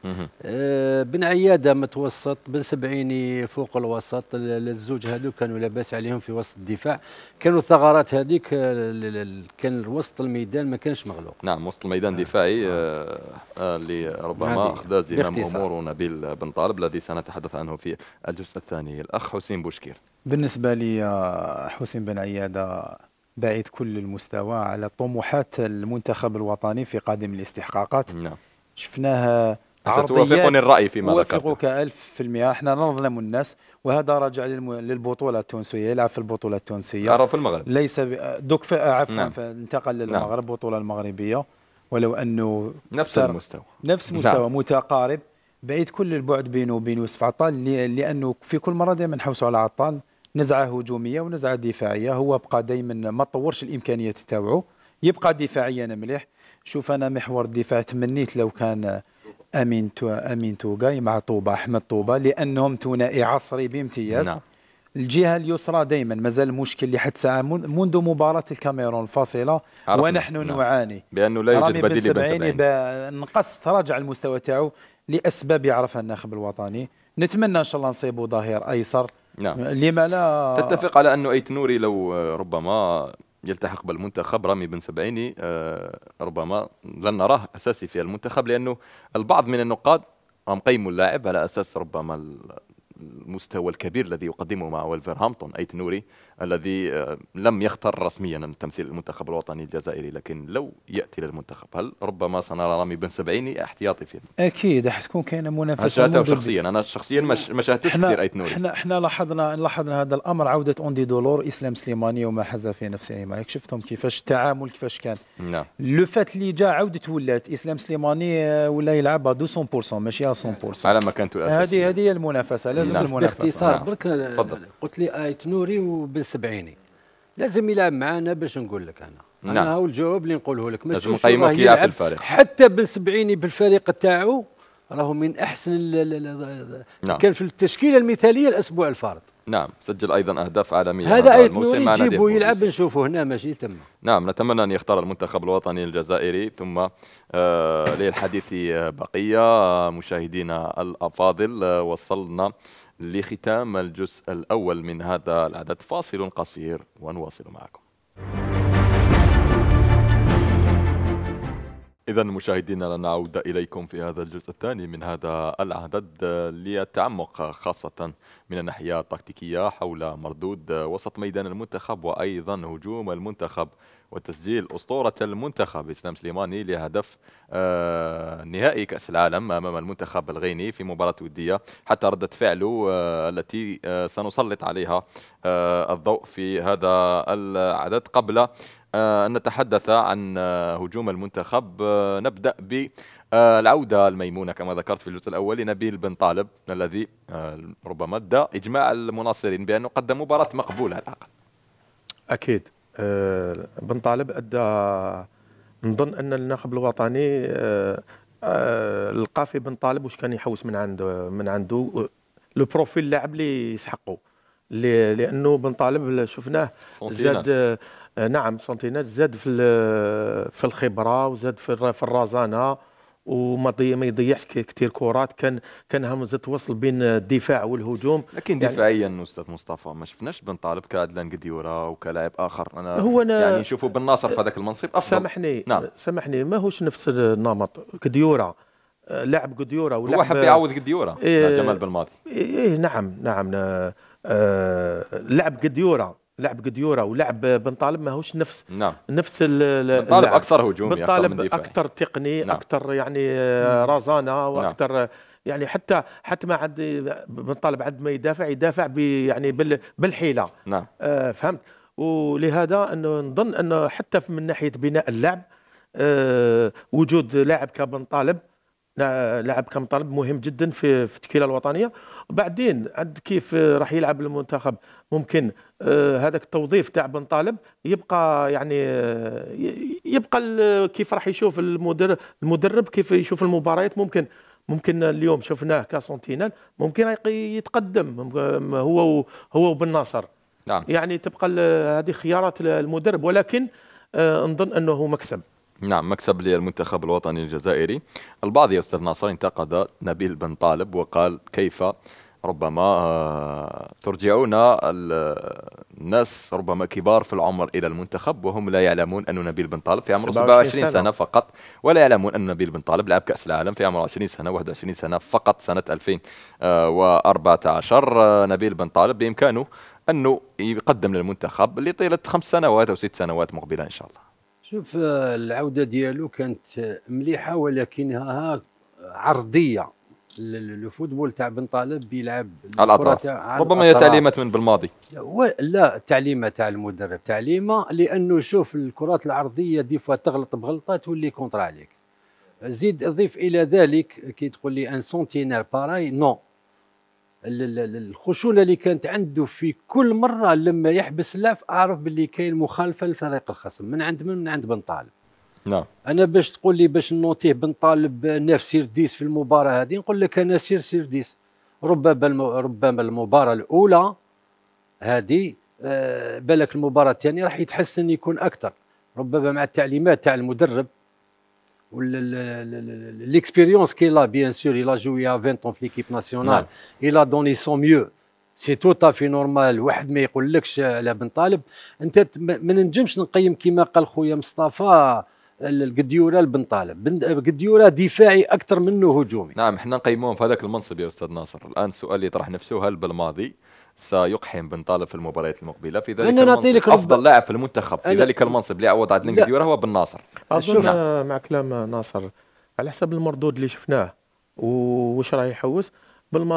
آه بن عياده متوسط بن سبعيني فوق الوسط الزوج هذو كانوا لاباس عليهم في وسط الدفاع كانوا الثغرات هذيك آه، كان وسط الميدان ما كانش مغلوق نعم وسط الميدان آه. دفاعي آه. آه. آه اللي ربما اخذ زمام امور ونبيل بن طالب الذي سنتحدث عنه في الجزء الثاني الاخ حسين بوشكير بالنسبه لي حسين بن عياده بعيد كل المستوى على طموحات المنتخب الوطني في قادم الاستحقاقات نعم شفناها توافقني الرأي فيما ذكرت أوافقك 1000% احنا نظلم الناس وهذا راجع للبطولة التونسية يلعب في البطولة التونسية أرى في المغرب ليس دوك عفوا نعم. انتقل نعم. للمغرب نعم. بطولة المغربية ولو أنه نفس المستوى نفس نعم. مستوى نعم. متقارب بعيد كل البعد بينه وبين يوسف عطال لأنه في كل مرة دائما نحوسوا على عطال نزعة هجومية ونزعة دفاعية هو بقى دائما ما طورش الإمكانيات تاوعه يبقى دفاعيا مليح شوف انا محور الدفاع تمنيت لو كان امين تو امين توغاي مع طوبه احمد طوبه لانهم ثنائي عصري بامتياز نعم. الجهه اليسرى دائما مازال المشكل اللي حتى منذ مباراه الكاميرون الفاصله ونحن نعم. نعاني بانه لا يوجد بديل بن نقص تراجع المستوى تاعو لاسباب يعرفها الناخب الوطني نتمنى ان شاء الله نصيبوا ظهير ايسر نعم لما لا تتفق على انه ايت نوري لو آه، ربما يلتحق بالمنتخب رامي بن سبعيني آه، ربما لن نراه اساسي في المنتخب لانه البعض من النقاد قيموا اللاعب على اساس ربما المستوى الكبير الذي يقدمه مع ولفرهامبتون ايت نوري الذي آه، لم يختر رسميا تمثيل المنتخب الوطني الجزائري لكن لو ياتي للمنتخب هل ربما سنرى رامي بن سبعيني احتياطي فيه اكيد راح تكون كاينه منافسه شاهدته أمم شخصيا انا شخصيا ما شاهدتش كثير ايت نوري احنا احنا لاحظنا لاحظنا هذا الامر عوده اوندي دولور اسلام سليماني وما حز في نفسه ما شفتهم كيفاش التعامل كيفاش كان نعم لو فات اللي جا عوده ولات اسلام سليماني آه، ولا يلعب 200% ماشي 100% على مكانته الاساسيه هذه هذه هي المنافسه لازم نعم. المنافسه باختصار نعم. برك آه، قلت لي ايت نوري وبن السبعيني لازم يلعب معنا باش نقول لك انا نعم. انا هو الجواب اللي نقوله لك لازم نقيمه كي في الفريق حتى بن سبعيني بالفريق تاعو راهو من احسن نعم. كان في التشكيله المثاليه الاسبوع الفارط نعم سجل ايضا اهداف عالميه هذا ايت معنا يجيبه يلعب نشوفه هنا ماشي تما نعم نتمنى ان يختار المنتخب الوطني الجزائري ثم آه للحديث بقيه آه، مشاهدينا الافاضل آه، وصلنا لختام الجزء الأول من هذا العدد فاصل قصير ونواصل معكم إذا مشاهدينا لنعود إليكم في هذا الجزء الثاني من هذا العدد للتعمق خاصة من الناحية التكتيكية حول مردود وسط ميدان المنتخب وأيضا هجوم المنتخب وتسجيل أسطورة المنتخب إسلام سليماني لهدف آه، نهائي كأس العالم أمام المنتخب الغيني في مباراة ودية حتى ردة فعله آه، التي آه، سنسلط عليها الضوء في هذا العدد قبل أن نتحدث عن هجوم المنتخب نبدأ ب العودة الميمونة كما ذكرت في الجزء الأول لنبيل بن طالب الذي ربما ادى إجماع المناصرين بأنه قدم مباراة مقبولة على الأقل أكيد آه، بن طالب ادى نظن ان الناخب الوطني آه، آه، لقى في بن طالب واش كان يحوس من عنده من عنده لو بروفيل اللاعب اللي يسحقه لانه بن طالب شفناه زاد نعم سنتينات زاد في في الخبره وزاد في الرزانه وما ما يضيعش كثير كرات كان كان همزه توصل بين الدفاع والهجوم لكن يعني دفاعيا استاذ مصطفى ما شفناش بن طالب كعدلان قديوره وكلاعب اخر انا هو أنا يعني نشوفوا بن ناصر في هذاك المنصب افضل سامحني نعم سامحني ماهوش نفس النمط قديوره لاعب قديوره ولا هو حب يعوض قديوره إيه جمال بالماضي إيه،, إيه نعم نعم آه لعب قديورا لعب قديوره ولعب بن طالب ماهوش نفس نعم. نفس بن طالب اكثر هجومي بن طالب اكثر تقني نعم. اكثر يعني آه، نعم. رزانه واكثر نعم. يعني حتى حتى ما عاد بن طالب عاد ما يدافع يدافع يعني بالحيله نعم. آه فهمت ولهذا انه نظن انه حتى من ناحيه بناء اللعب آه وجود لاعب كبن طالب لاعب كم طالب مهم جدا في في التشكيله الوطنيه بعدين عند كيف راح يلعب المنتخب ممكن آه، هذاك التوظيف تاع بن طالب يبقى يعني آه، يبقى كيف راح يشوف المدرب المدرب كيف يشوف المباريات ممكن ممكن اليوم شفناه كسنتينال ممكن يتقدم هو هو وبن ناصر نعم. يعني تبقى هذه خيارات المدرب ولكن آه، نظن انه مكسب نعم مكسب للمنتخب الوطني الجزائري البعض يا استاذ ناصر انتقد نبيل بن طالب وقال كيف ربما آه، ترجعون الناس ربما كبار في العمر الى المنتخب وهم لا يعلمون ان نبيل بن طالب في عمر 27 سنة. سنه فقط ولا يعلمون ان نبيل بن طالب لعب كاس العالم في عمر 20 سنه 21 سنه فقط سنه 2014 آه، آه، نبيل بن طالب بامكانه انه يقدم للمنتخب لطيله خمس سنوات او ست سنوات مقبله ان شاء الله شوف العوده ديالو كانت مليحه ولكنها عرضيه الفوتبول تاع بن طالب بيلعب على الاطراف ربما هي تعليمات من بالماضي لا تعليمه تاع المدرب تعليمه لانه شوف الكرات العرضيه دي فوا تغلط بغلطه تولي كونتر عليك زيد اضيف الى ذلك كي تقول لي ان سونتينير باراي نو الخشونه اللي كانت عنده في كل مره لما يحبس لاف اعرف باللي كاين مخالفه لفريق الخصم من عند من, من عند بن طالب نعم انا باش تقول لي باش نوتيه بنطالب ناف سيرديس في المباراه هذه نقول لك انا سير سيرديس ربما ربما المباراه الاولى هذه آه، بالك المباراه الثانيه راح يتحسن يكون اكثر ربما مع التعليمات تاع المدرب ليكسبيريونس كي لا بيان سور اي لا جوي à 20 اون في ليكيب ناسيونال il a donné son سي تو في نورمال واحد ما يقولكش على بن طالب انت ما نجمش نقيم كيما قال خويا مصطفى القديوره لبن طالب قديوره دفاعي اكثر منه هجومي نعم احنا نقيموهم في هذاك المنصب يا استاذ ناصر الان السؤال يطرح نفسه هل بالماضي سيقحم بن طالب في المباريات المقبله في ذلك المنصب افضل لاعب في المنتخب في ذلك المنصب اللي عوض عدنان قديوره هو بن ناصر اظن مع كلام ناصر على حسب المردود اللي شفناه وش راه يحوس بالما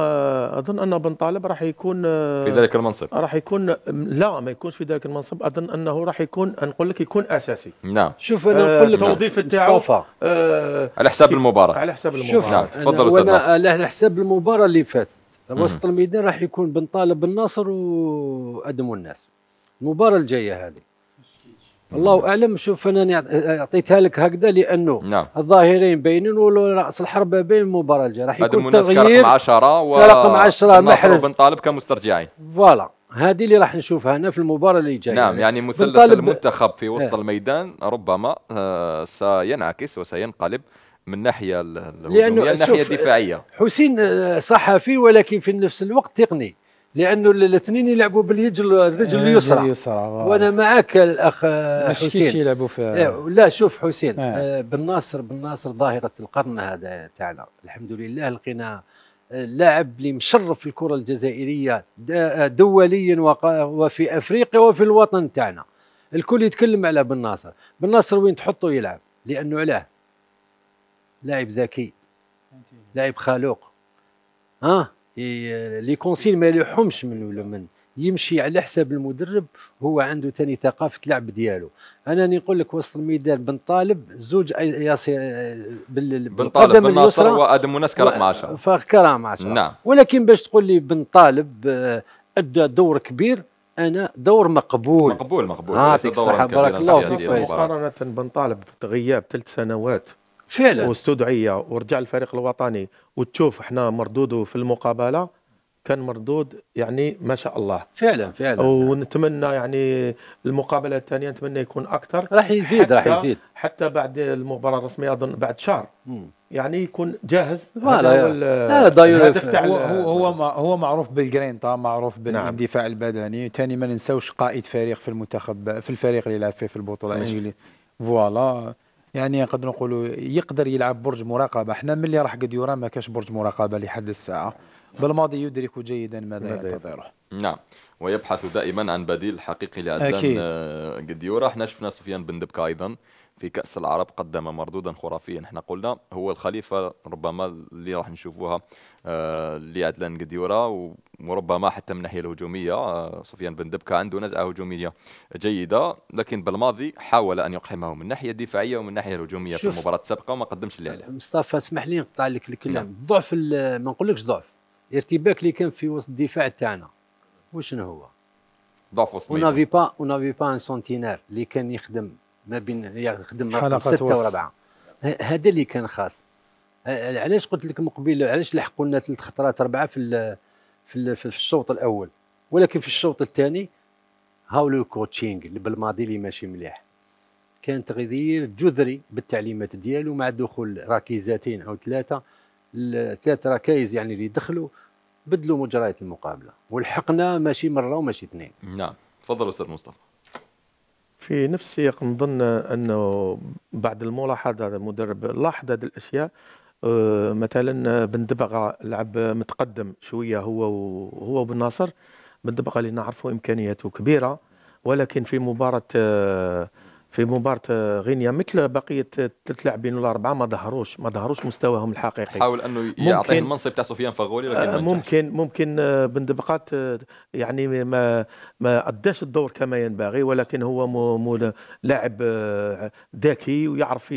اظن ان بن طالب راح يكون آه، في ذلك المنصب راح يكون آه، لا ما يكونش في ذلك المنصب اظن انه راح يكون نقول لك يكون اساسي نعم شوف انا نقول لك التوظيف آه، تاعو على حساب المباراه على حساب المباراه شوف نعم تفضل استاذ ناصر على حساب المباراه اللي فاتت وسط الميدان راح يكون بن طالب ناصر وادم الناس المباراه الجايه هذه الله اعلم شوف انا يعني اعطيتها لك هكذا لانه نعم. الظاهرين باينين ورأس الحرب بين المباراه الجايه راح يكون تغيير رقم 10 و رقم 10 محرز بن طالب كمسترجعين فوالا هذه اللي راح نشوفها هنا في المباراه اللي جايه نعم يعني مثلث المنتخب في إيه. وسط الميدان ربما آه سينعكس وسينقلب من ناحيه الهجوميه الناحيه الدفاعيه حسين آه، صحفي ولكن في نفس الوقت تقني لانه الاثنين يلعبوا باليد الرجل اليسرى اليسرى وانا معك الاخ حسين يلعبوا فيها إيه، لا شوف حسين آه. آه، بن ناصر بن ناصر ظاهره القرن هذا تاعنا الحمد لله لقينا آه، لاعب اللي مشرف الكره الجزائريه آه، دوليا وفي افريقيا وفي الوطن تاعنا الكل يتكلم على بن ناصر بن ناصر وين تحطه يلعب لانه علاه لاعب ذكي لاعب خالوق ها لي كونسيل ما يلوحهمش من ولا من يمشي على حساب المدرب هو عنده ثاني ثقافه لعب ديالو انا نقول لك وسط الميدان بن طالب زوج ياسي بال... بن طالب بن ناصر وادم مناس كرام 10 فكرام عشرة نعم ولكن باش تقول لي بن طالب آه، ادى دور كبير انا دور مقبول مقبول مقبول يعطيك الصحه بارك الله فيك قرارة بن طالب تغياب ثلاث سنوات فعلا واستدعي ورجع الفريق الوطني وتشوف احنا مردوده في المقابله كان مردود يعني ما شاء الله فعلا فعلا ونتمنى يعني المقابله الثانيه نتمنى يكون اكثر راح يزيد راح يزيد حتى بعد المباراه الرسميه اظن بعد شهر يعني يكون جاهز هذا لا لا لا تاع هو هو, هو معروف بالجرينتا معروف بالاندفاع نعم. البدني ثاني ما ننساوش قائد فريق في المنتخب في الفريق اللي لعب فيه في البطوله الانجليزيه فوالا يعني نقدر نقولوا يقدر يلعب برج مراقبه احنا ملي راح يورا ما كاش برج مراقبه لحد الساعه نعم. بالماضي يدرك جيدا ماذا ينتظره نعم ويبحث دائما عن بديل حقيقي لعدنان قديورا احنا شفنا سفيان بن دبكه ايضا في كأس العرب قدم مردودا خرافيا احنا قلنا هو الخليفة ربما اللي راح نشوفوها آه، لعدلان قديورة وربما حتى من الناحية الهجومية آه، سفيان بن دبكة عنده نزعة هجومية جيدة لكن بالماضي حاول أن يقحمه من الناحية الدفاعية ومن الناحية الهجومية في المباراة السابقة وما قدمش اللي عليه آه، مصطفى اسمح لي نقطع لك الكلام نعم. ضعف ما نقولكش ضعف الارتباك اللي كان في وسط الدفاع تاعنا وشنو هو؟ ضعف وسط ونافي با ونافي با ان سونتينير اللي كان يخدم ما بين يخدم رقم سته وربعه هذا اللي كان خاص علاش قلت لك مقبل علاش لحقوا لنا ثلاث خطرات اربعه في في في الشوط الاول ولكن في الشوط الثاني هاو لو كوتشينغ اللي بالماضي اللي ماشي مليح كان تغيير جذري بالتعليمات ديالو مع دخول ركيزتين او ثلاثه ثلاث ركائز يعني اللي دخلوا بدلوا مجريات المقابله ولحقنا ماشي مره وماشي اثنين نعم تفضل استاذ مصطفى في نفس السياق نظن انه بعد الملاحظه المدرب لاحظ هذه الاشياء آه، مثلا بن دبغه لعب متقدم شويه هو هو وبن ناصر بن دبغه اللي نعرفه امكانياته كبيره ولكن في مباراه آه، في مباراة غينيا مثل بقية الثلاث لاعبين ولا أربعة ما ظهروش ما ظهروش مستواهم الحقيقي حاول أنه يعطيه المنصب تاع سفيان فغولي لكن ما آه، ممكن ممكن آه، بن دبقات آه، يعني ما ما أداش الدور كما ينبغي ولكن هو مو مو لاعب ذكي ويعرف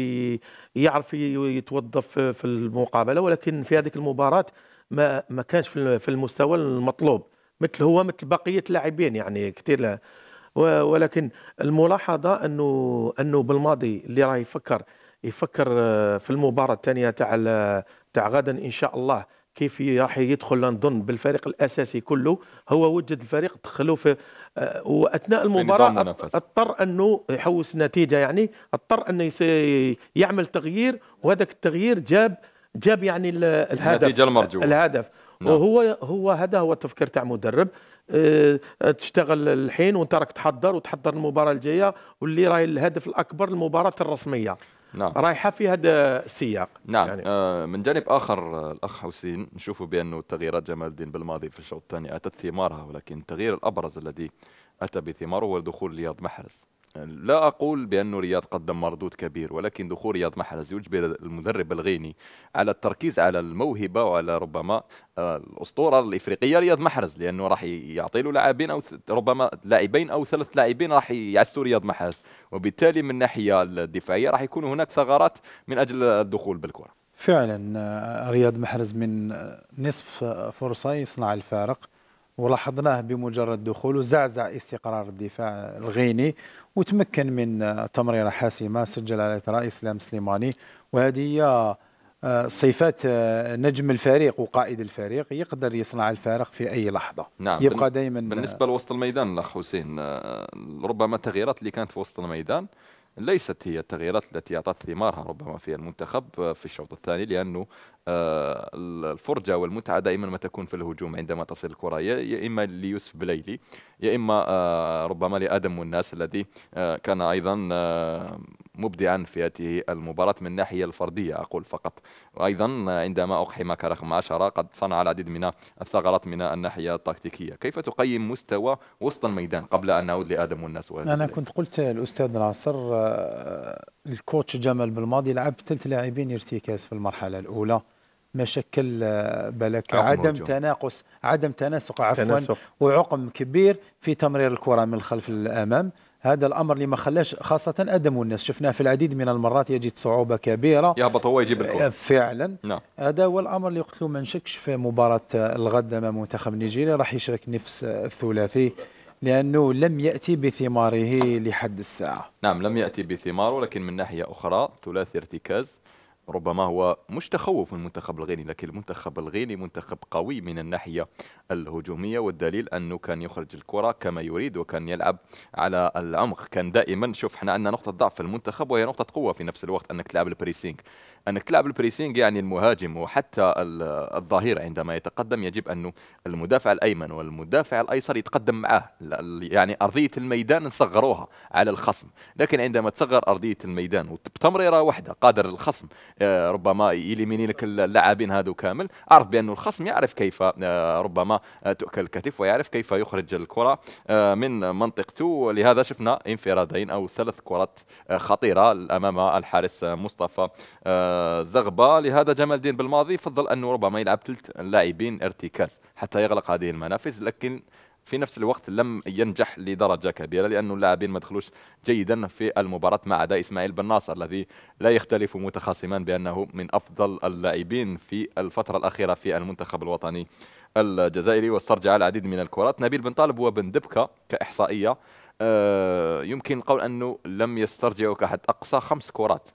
يعرف يتوظف في المقابلة ولكن في هذيك المباراة ما ما كانش في المستوى المطلوب مثل هو مثل بقية لاعبين يعني كثير ولكن الملاحظه انه انه بالماضي اللي راه يفكر يفكر آه، في المباراه الثانيه تاع تاع غدا ان شاء الله كيف راح يدخل لندن بالفريق الاساسي كله هو وجد الفريق دخلوا في آه، واثناء المباراه اضطر انه يحوس نتيجه يعني اضطر انه يعمل تغيير وهذاك التغيير جاب جاب يعني الهدف النتيجه المرجوه الهدف نعم. وهو هو هذا هو التفكير تاع مدرب آه، تشتغل الحين وانت راك تحضر وتحضر المباراه الجايه واللي راهي الهدف الاكبر المباراه الرسميه نعم رايحه في هذا السياق نعم يعني. آه من جانب اخر الاخ حسين نشوفوا بانه تغييرات جمال الدين بالماضي في الشوط الثاني اتت ثمارها ولكن التغيير الابرز الذي اتى بثماره هو دخول رياض محرز لا أقول بأن رياض قدم مردود كبير ولكن دخول رياض محرز يجبر المدرب الغيني على التركيز على الموهبة وعلى ربما آه، الأسطورة الإفريقية رياض محرز لأنه راح يعطي له لاعبين أو ربما لاعبين أو ثلاث لاعبين راح يعسوا رياض محرز وبالتالي من الناحية الدفاعية راح يكون هناك ثغرات من أجل الدخول بالكرة فعلا آه، رياض محرز من نصف فرصة يصنع الفارق ولاحظناه بمجرد دخوله زعزع استقرار الدفاع الغيني وتمكن من آه، تمريرة حاسمة سجل على إثراء إسلام سليماني وهذه هي آه، صفات آه، نجم الفريق وقائد الفريق يقدر يصنع الفارق في اي لحظه نعم يبقى دائما بالنسبه لوسط الميدان الاخ حسين ربما التغييرات اللي كانت في وسط الميدان ليست هي التغييرات التي أعطت ثمارها ربما في المنتخب آه، في الشوط الثاني لأنه آه، الفرجة والمتعة دائما ما تكون في الهجوم عندما تصل الكرة يا إما ليوسف بليلي يا إما آه، ربما لآدم والناس الذي كان أيضا مبدعا في هذه المباراة من الناحية الفردية أقول فقط وأيضا عندما أقحم كرقم عشرة قد صنع العديد من الثغرات من الناحية التكتيكية كيف تقيم مستوى وسط الميدان قبل أن نعود لآدم والناس أنا كنت قلت الأستاذ العصر آه، الكوتش جمال بالماضي لعب ثلاث لاعبين ارتكاز في المرحلة الأولى ما شكل آه، بالك عدم وجوه. تناقص عدم تناسق عفوا تناسق. وعقم كبير في تمرير الكره من الخلف للامام هذا الامر اللي ما خلاش خاصه ادم والناس شفناه في العديد من المرات يجد صعوبه كبيره يهبط هو يجيب الكره آه، فعلا نعم. هذا هو الامر اللي قلت له ما نشكش في مباراه الغد امام منتخب نيجيريا راح يشارك نفس الثلاثي لأنه لم يأتي بثماره لحد الساعة نعم لم يأتي بثماره ولكن من ناحية أخرى ثلاثي ارتكاز ربما هو مش تخوف من المنتخب الغيني لكن المنتخب الغيني منتخب قوي من الناحيه الهجوميه والدليل انه كان يخرج الكره كما يريد وكان يلعب على العمق كان دائما شوف احنا عندنا نقطه ضعف في المنتخب وهي نقطه قوه في نفس الوقت انك تلعب البريسينج انك تلعب البريسينج يعني المهاجم وحتى الظهير عندما يتقدم يجب انه المدافع الايمن والمدافع الايسر يتقدم معاه يعني ارضيه الميدان نصغروها على الخصم لكن عندما تصغر ارضيه الميدان وبتمريره واحده قادر الخصم آه، ربما يليميني لك اللاعبين هذو كامل اعرف بانه الخصم يعرف كيف آه، ربما آه، تؤكل الكتف ويعرف كيف يخرج الكره من منطقته لهذا شفنا انفرادين او ثلاث كرات خطيره امام الحارس مصطفى زغبة لهذا جمال الدين بالماضي فضل أنه ربما يلعب ثلث اللاعبين ارتكاز حتى يغلق هذه المنافس لكن في نفس الوقت لم ينجح لدرجة كبيرة لأن اللاعبين ما دخلوش جيدا في المباراة ما عدا إسماعيل بن ناصر الذي لا يختلف متخاصمان بأنه من أفضل اللاعبين في الفترة الأخيرة في المنتخب الوطني الجزائري واسترجع العديد من الكرات نبيل بن طالب وبن دبكة كإحصائية آه، يمكن القول أنه لم يسترجعوا كحد أقصى خمس كرات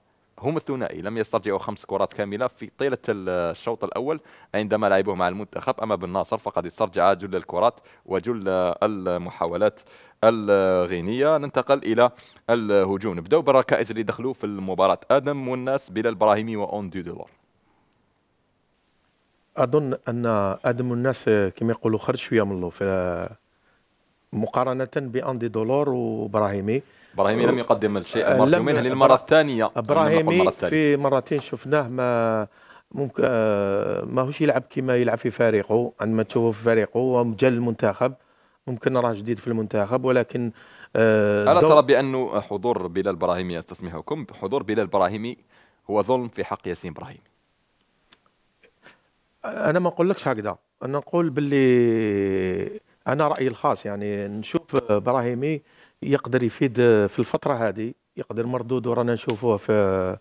هم الثنائي لم يسترجعوا خمس كرات كاملة في طيلة الشوط الأول عندما لعبوا مع المنتخب أما بالناصر فقد استرجع جل الكرات وجل المحاولات الغينيه ننتقل الى الهجوم نبداو بالركائز اللي دخلوا في المباراه ادم والناس بلا البراهيمي دي دولور اظن ان ادم والناس كما يقولوا خرج شويه من اللوف مقارنه باندي دولور وابراهيمي ابراهيمي لم يقدم الشيء آه، المرجو منها للمره الثانيه ابراهيمي في مرتين شفناه ما ممكن آه، ماهوش يلعب كما يلعب في فريقه عندما تشوفه في فريقه وجا المنتخب ممكن راه جديد في المنتخب ولكن آه، الا ترى بانه حضور بلال براهيمي استسمحكم حضور بلال براهيمي هو ظلم في حق ياسين ابراهيمي انا ما نقولكش هكذا انا نقول باللي انا رايي الخاص يعني نشوف ابراهيمي يقدر يفيد في الفتره هذه يقدر مردود ورانا نشوفوه في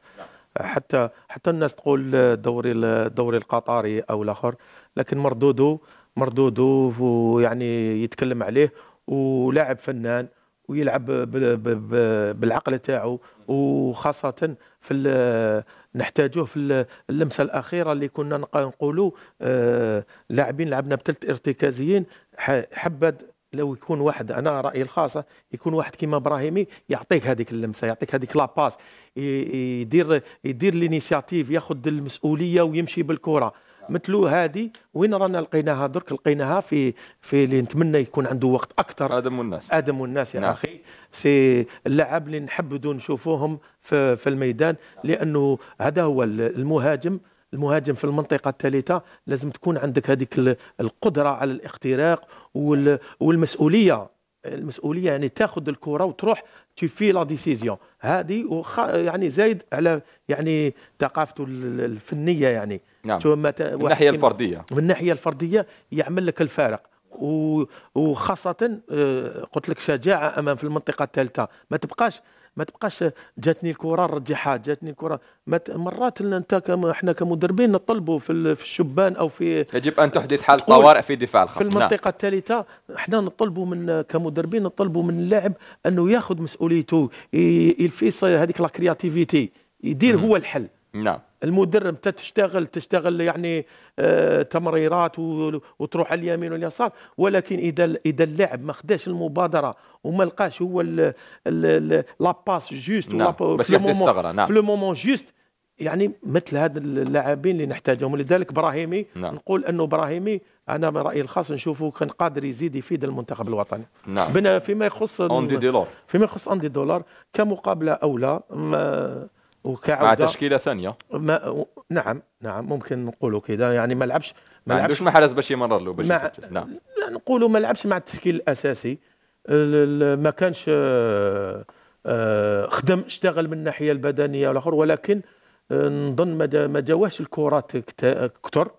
حتى حتى الناس تقول الدوري الدوري القطري او الاخر لكن مردوده مردوده يعني يتكلم عليه ولاعب فنان ويلعب بالعقل تاعو وخاصه في نحتاجوه في اللمسه الاخيره اللي كنا نقولوا آه، لاعبين لعبنا بثلاث ارتكازيين حبد لو يكون واحد انا رايي الخاصه يكون واحد كيما ابراهيمي يعطيك هذيك اللمسه يعطيك هذيك لاباس يدير يدير لينيسياتيف ياخذ المسؤوليه ويمشي بالكره مثلو هذه وين رانا لقيناها درك لقيناها في في اللي نتمنى يكون عنده وقت اكثر ادم والناس ادم والناس يا نعم. اخي سي اللاعب اللي نحبدوا نشوفوهم في, في الميدان لانه هذا هو المهاجم المهاجم في المنطقه الثالثه لازم تكون عندك هذيك القدره على الاختراق والمسؤوليه المسؤوليه يعني تاخذ الكره وتروح تفي لا ديسيزيون هذه وخ... يعني زايد على يعني ثقافته الفنيه يعني نعم. من الناحيه الفرديه من الناحيه الفرديه يعمل لك الفارق وخاصه آه، قلت لك شجاعه امام في المنطقه الثالثه ما تبقاش ما تبقاش جاتني الكره رجعها جاتني الكره مت... مرات انت كم احنا كمدربين نطلبوا في, الشبان او في يجب ان تحدث حاله طوارئ في دفاع الخصم في المنطقه الثالثه احنا نطلبوا من كمدربين نطلبوا من اللاعب انه ياخذ مسؤوليته يلفيس هذيك لا كرياتيفيتي يدير هو الحل نعم المدرب تشتغل تشتغل يعني آه تمريرات وتروح على اليمين واليسار ولكن اذا اذا اللاعب ما خداش المبادره وما لقاش هو لا باس جوست نعم. نعم. في لو نعم. في لو مومون جوست يعني مثل هذا اللاعبين اللي نحتاجهم لذلك ابراهيمي نعم. نقول انه ابراهيمي انا من رايي الخاص نشوفه كان قادر يزيد يفيد المنتخب الوطني نعم بنا فيما يخص اندي دولار فيما يخص اندي دولار كمقابله اولى وكعودة مع تشكيله ثانيه ما نعم نعم ممكن نقولوا كذا يعني ما لعبش ما, ما حرز باش يمرر له باش مع... نعم نقولوا ما لعبش مع التشكيل الاساسي ما كانش آه، آه، خدم اشتغل من الناحيه البدنيه والاخر ولكن آه، نظن ما جاوهش الكرات كثر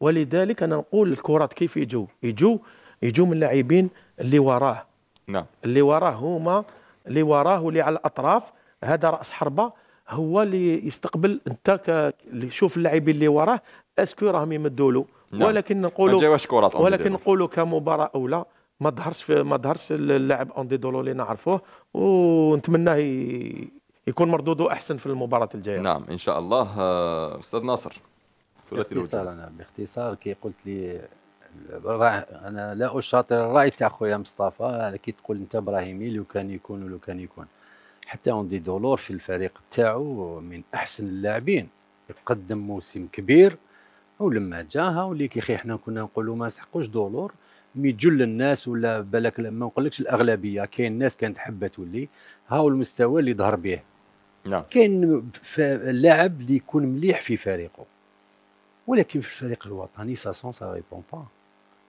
ولذلك انا نقول الكرات كيف يجوا يجوا يجوا من اللاعبين اللي وراه نعم اللي وراه هما اللي وراه واللي على الاطراف هذا راس حربه هو اللي يستقبل انت اللي شوف اللاعبين اللي وراه اسكو راهم يمدوا له نعم. ولكن نقولوا ولكن نقولوا كمباراه اولى ما ظهرش ما ظهرش اللاعب اوندي دولو اللي نعرفوه ونتمناه يكون مردوده احسن في المباراه الجايه نعم ان شاء الله آه، استاذ ناصر باختصار انا باختصار كي قلت لي انا لا اشاطر الراي تاع خويا مصطفى كي تقول انت ابراهيمي لو كان يكون ولو كان يكون حتى اوندي دولور في الفريق تاعو من احسن اللاعبين يقدم موسم كبير ولما هاو واللي كيخي حنا كنا نقولوا ما سحقوش دولور مي جل الناس ولا بالك ما نقولكش الاغلبيه كاين الناس كانت حابه تولي هاو المستوى اللي ظهر به نعم كاين لاعب اللي يكون مليح في فريقه ولكن في الفريق الوطني سون سا ريبون با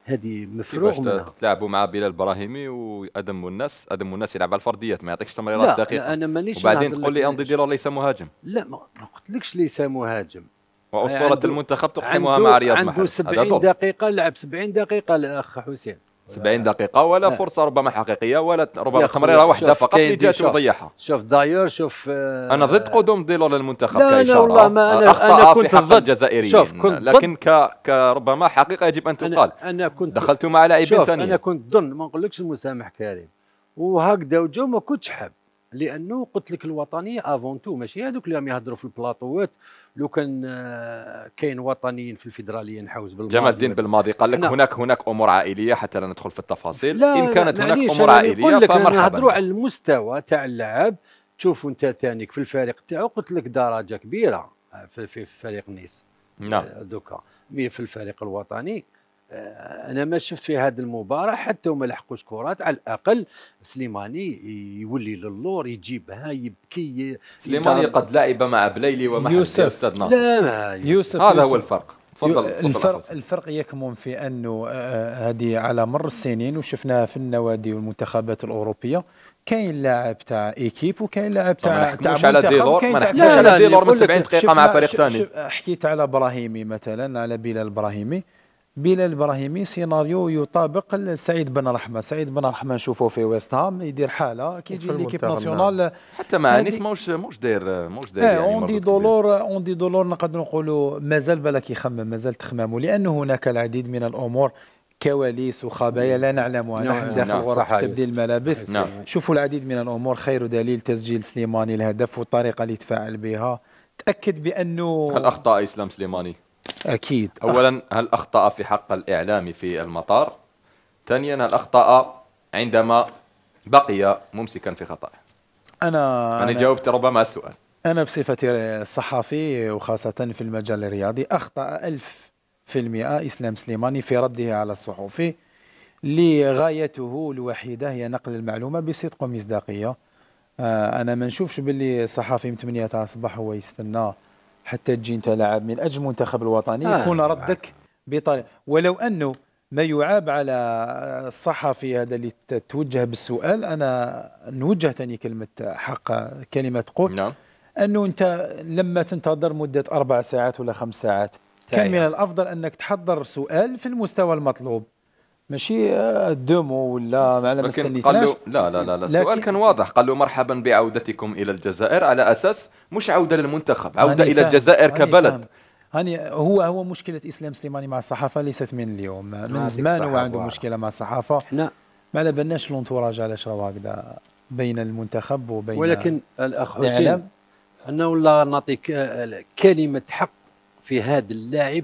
هذه مفروغ منها تلعبوا مع بلال البراهيمي وادم الناس ادم الناس يلعب على الفرديات ما يعطيكش تمريرات دقيقه لا انا مانيش وبعدين تقول لي اندي ديلور ليس مهاجم لا ما قلتلكش ليس مهاجم واسطوره المنتخب تقحمها مع رياض محرز عنده 70 دقيقه لعب 70 دقيقه الاخ حسين 70 دقيقة ولا لا. فرصة ربما حقيقية ولا ربما تمريرة واحدة فقط اللي جات وضيعها شوف داير شوف آه أنا ضد قدوم ديلو للمنتخب لا كإشارة لا والله ما أنا أخطأ أنا كنت في حق الجزائريين شوف كنت لكن ك... كربما حقيقة يجب أن تقال أنا, أنا كنت دخلت مع لاعبين ثانيين أنا كنت ظن ما نقولكش المسامح كريم وهكذا وجو ما كنتش حاب لانه قلت لك الوطنيه افون تو ماشي هذوك اللي يهضروا في البلاطوات لو كان آه، كاين وطنيين في الفيدراليه نحوز بالماضي جمال الدين بالماضي قال لك نعم. هناك هناك امور عائليه حتى لا ندخل في التفاصيل لا ان كانت هناك امور عائليه فمرحبا نهضروا على المستوى تاع اللاعب تشوفوا انت تانيك في الفريق تاعو قلت لك درجه كبيره في, في فريق نيس نعم آه، دوكا مي في الفريق الوطني آه، انا ما شفت في هذه المباراه حتى وما لحقوش كرات على الاقل سليماني يولي للور يجيبها يبكي سليماني قد لعب مع بليلي ومع يوسف استاذ ناصر لا ما يوسف, هذا هو الفرق تفضل الفرق الفرق يكمن في انه آه، هذه على مر السنين وشفناها في النوادي والمنتخبات الاوروبيه كاين لاعب تاع ايكيب وكاين لاعب تاع تاع على ديلور ما نحكوش على ديلور من 70 دقيقه مع فريق ثاني حكيت على ابراهيمي مثلا على بلال ابراهيمي بلال ابراهيمي سيناريو يطابق سعيد بن رحمه سعيد بن رحمه نشوفه في ويست هام يدير حاله كيجي ليكيب ناسيونال نعم. حتى مع نيس ماهوش ماهوش داير ماهوش داير آه، يعني اون دي دولور اون دي دولور نقدر نقولوا مازال بالك يخمم مازال تخمامه لانه هناك العديد من الامور كواليس وخبايا لا نعلمها نحن نعم، نعم. داخل غرف تبديل الملابس شوفوا العديد من الامور خير دليل تسجيل سليماني الهدف والطريقه اللي تفاعل بها تاكد بانه الاخطاء اسلام سليماني أكيد أولا هل أخطأ في حق الإعلام في المطار ثانيا هل أخطأ عندما بقي ممسكا في خطأه أنا أنا, جاوبت ربما السؤال أنا بصفتي صحفي وخاصة في المجال الرياضي أخطأ ألف في المئة إسلام سليماني في رده على الصحفي لغايته الوحيدة هي نقل المعلومة بصدق ومصداقية آه، أنا ما نشوفش باللي الصحفي من 8 تاع الصباح هو يستنى حتى تجي انت لاعب من اجل المنتخب الوطني آه يكون يعني ردك بطريقه ولو انه ما يعاب على الصحفي هذا اللي توجه بالسؤال انا نوجه ثاني كلمه حق كلمه قول نعم انه انت لما تنتظر مده اربع ساعات ولا خمس ساعات كان من الافضل انك تحضر سؤال في المستوى المطلوب ماشي آه، دومو ولا ما مستنيتناش قال لا لا لا, لا السؤال كان واضح قال له مرحبا بعودتكم الى الجزائر على اساس مش عوده للمنتخب عوده الى الجزائر كبلد هاني هو هو مشكله اسلام سليماني مع الصحافه ليست من اليوم من زمان هو عنده مشكله مع الصحافه احنا ما على بالناش لونتوراج علاش راهو هكذا بين المنتخب وبين ولكن الاخ حسين انا ولا نعطيك آه، كلمه حق في هذا اللاعب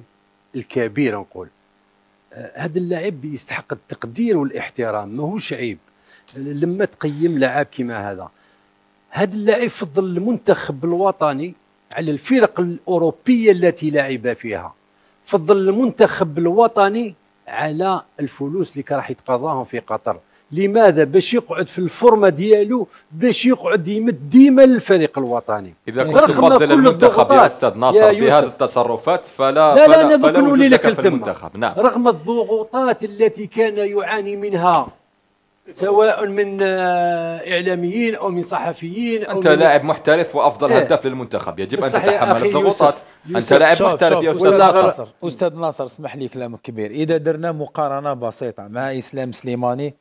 الكبير نقول هذا اللاعب يستحق التقدير والاحترام ماهوش عيب لما تقيم لاعب كيما هذا هذا اللاعب فضل المنتخب الوطني على الفرق الاوروبيه التي لعب فيها فضل المنتخب الوطني على الفلوس اللي راح يتقاضاهم في قطر لماذا باش يقعد في الفورمه ديالو باش يقعد يمد ديما للفريق الوطني اذا كنت تفضل المنتخب يا استاذ ناصر بهذه التصرفات فلا لا لا فلا, فلا نولي لك المنتخب نعم رغم الضغوطات التي كان يعاني منها سواء من آه، اعلاميين او من صحفيين أو انت من لاعب محترف وافضل إيه؟ هداف للمنتخب يجب ان تتحمل الضغوطات انت لاعب محترف يا استاذ ناصر استاذ ناصر اسمح لي كلامك كبير اذا درنا مقارنه بسيطه مع اسلام سليماني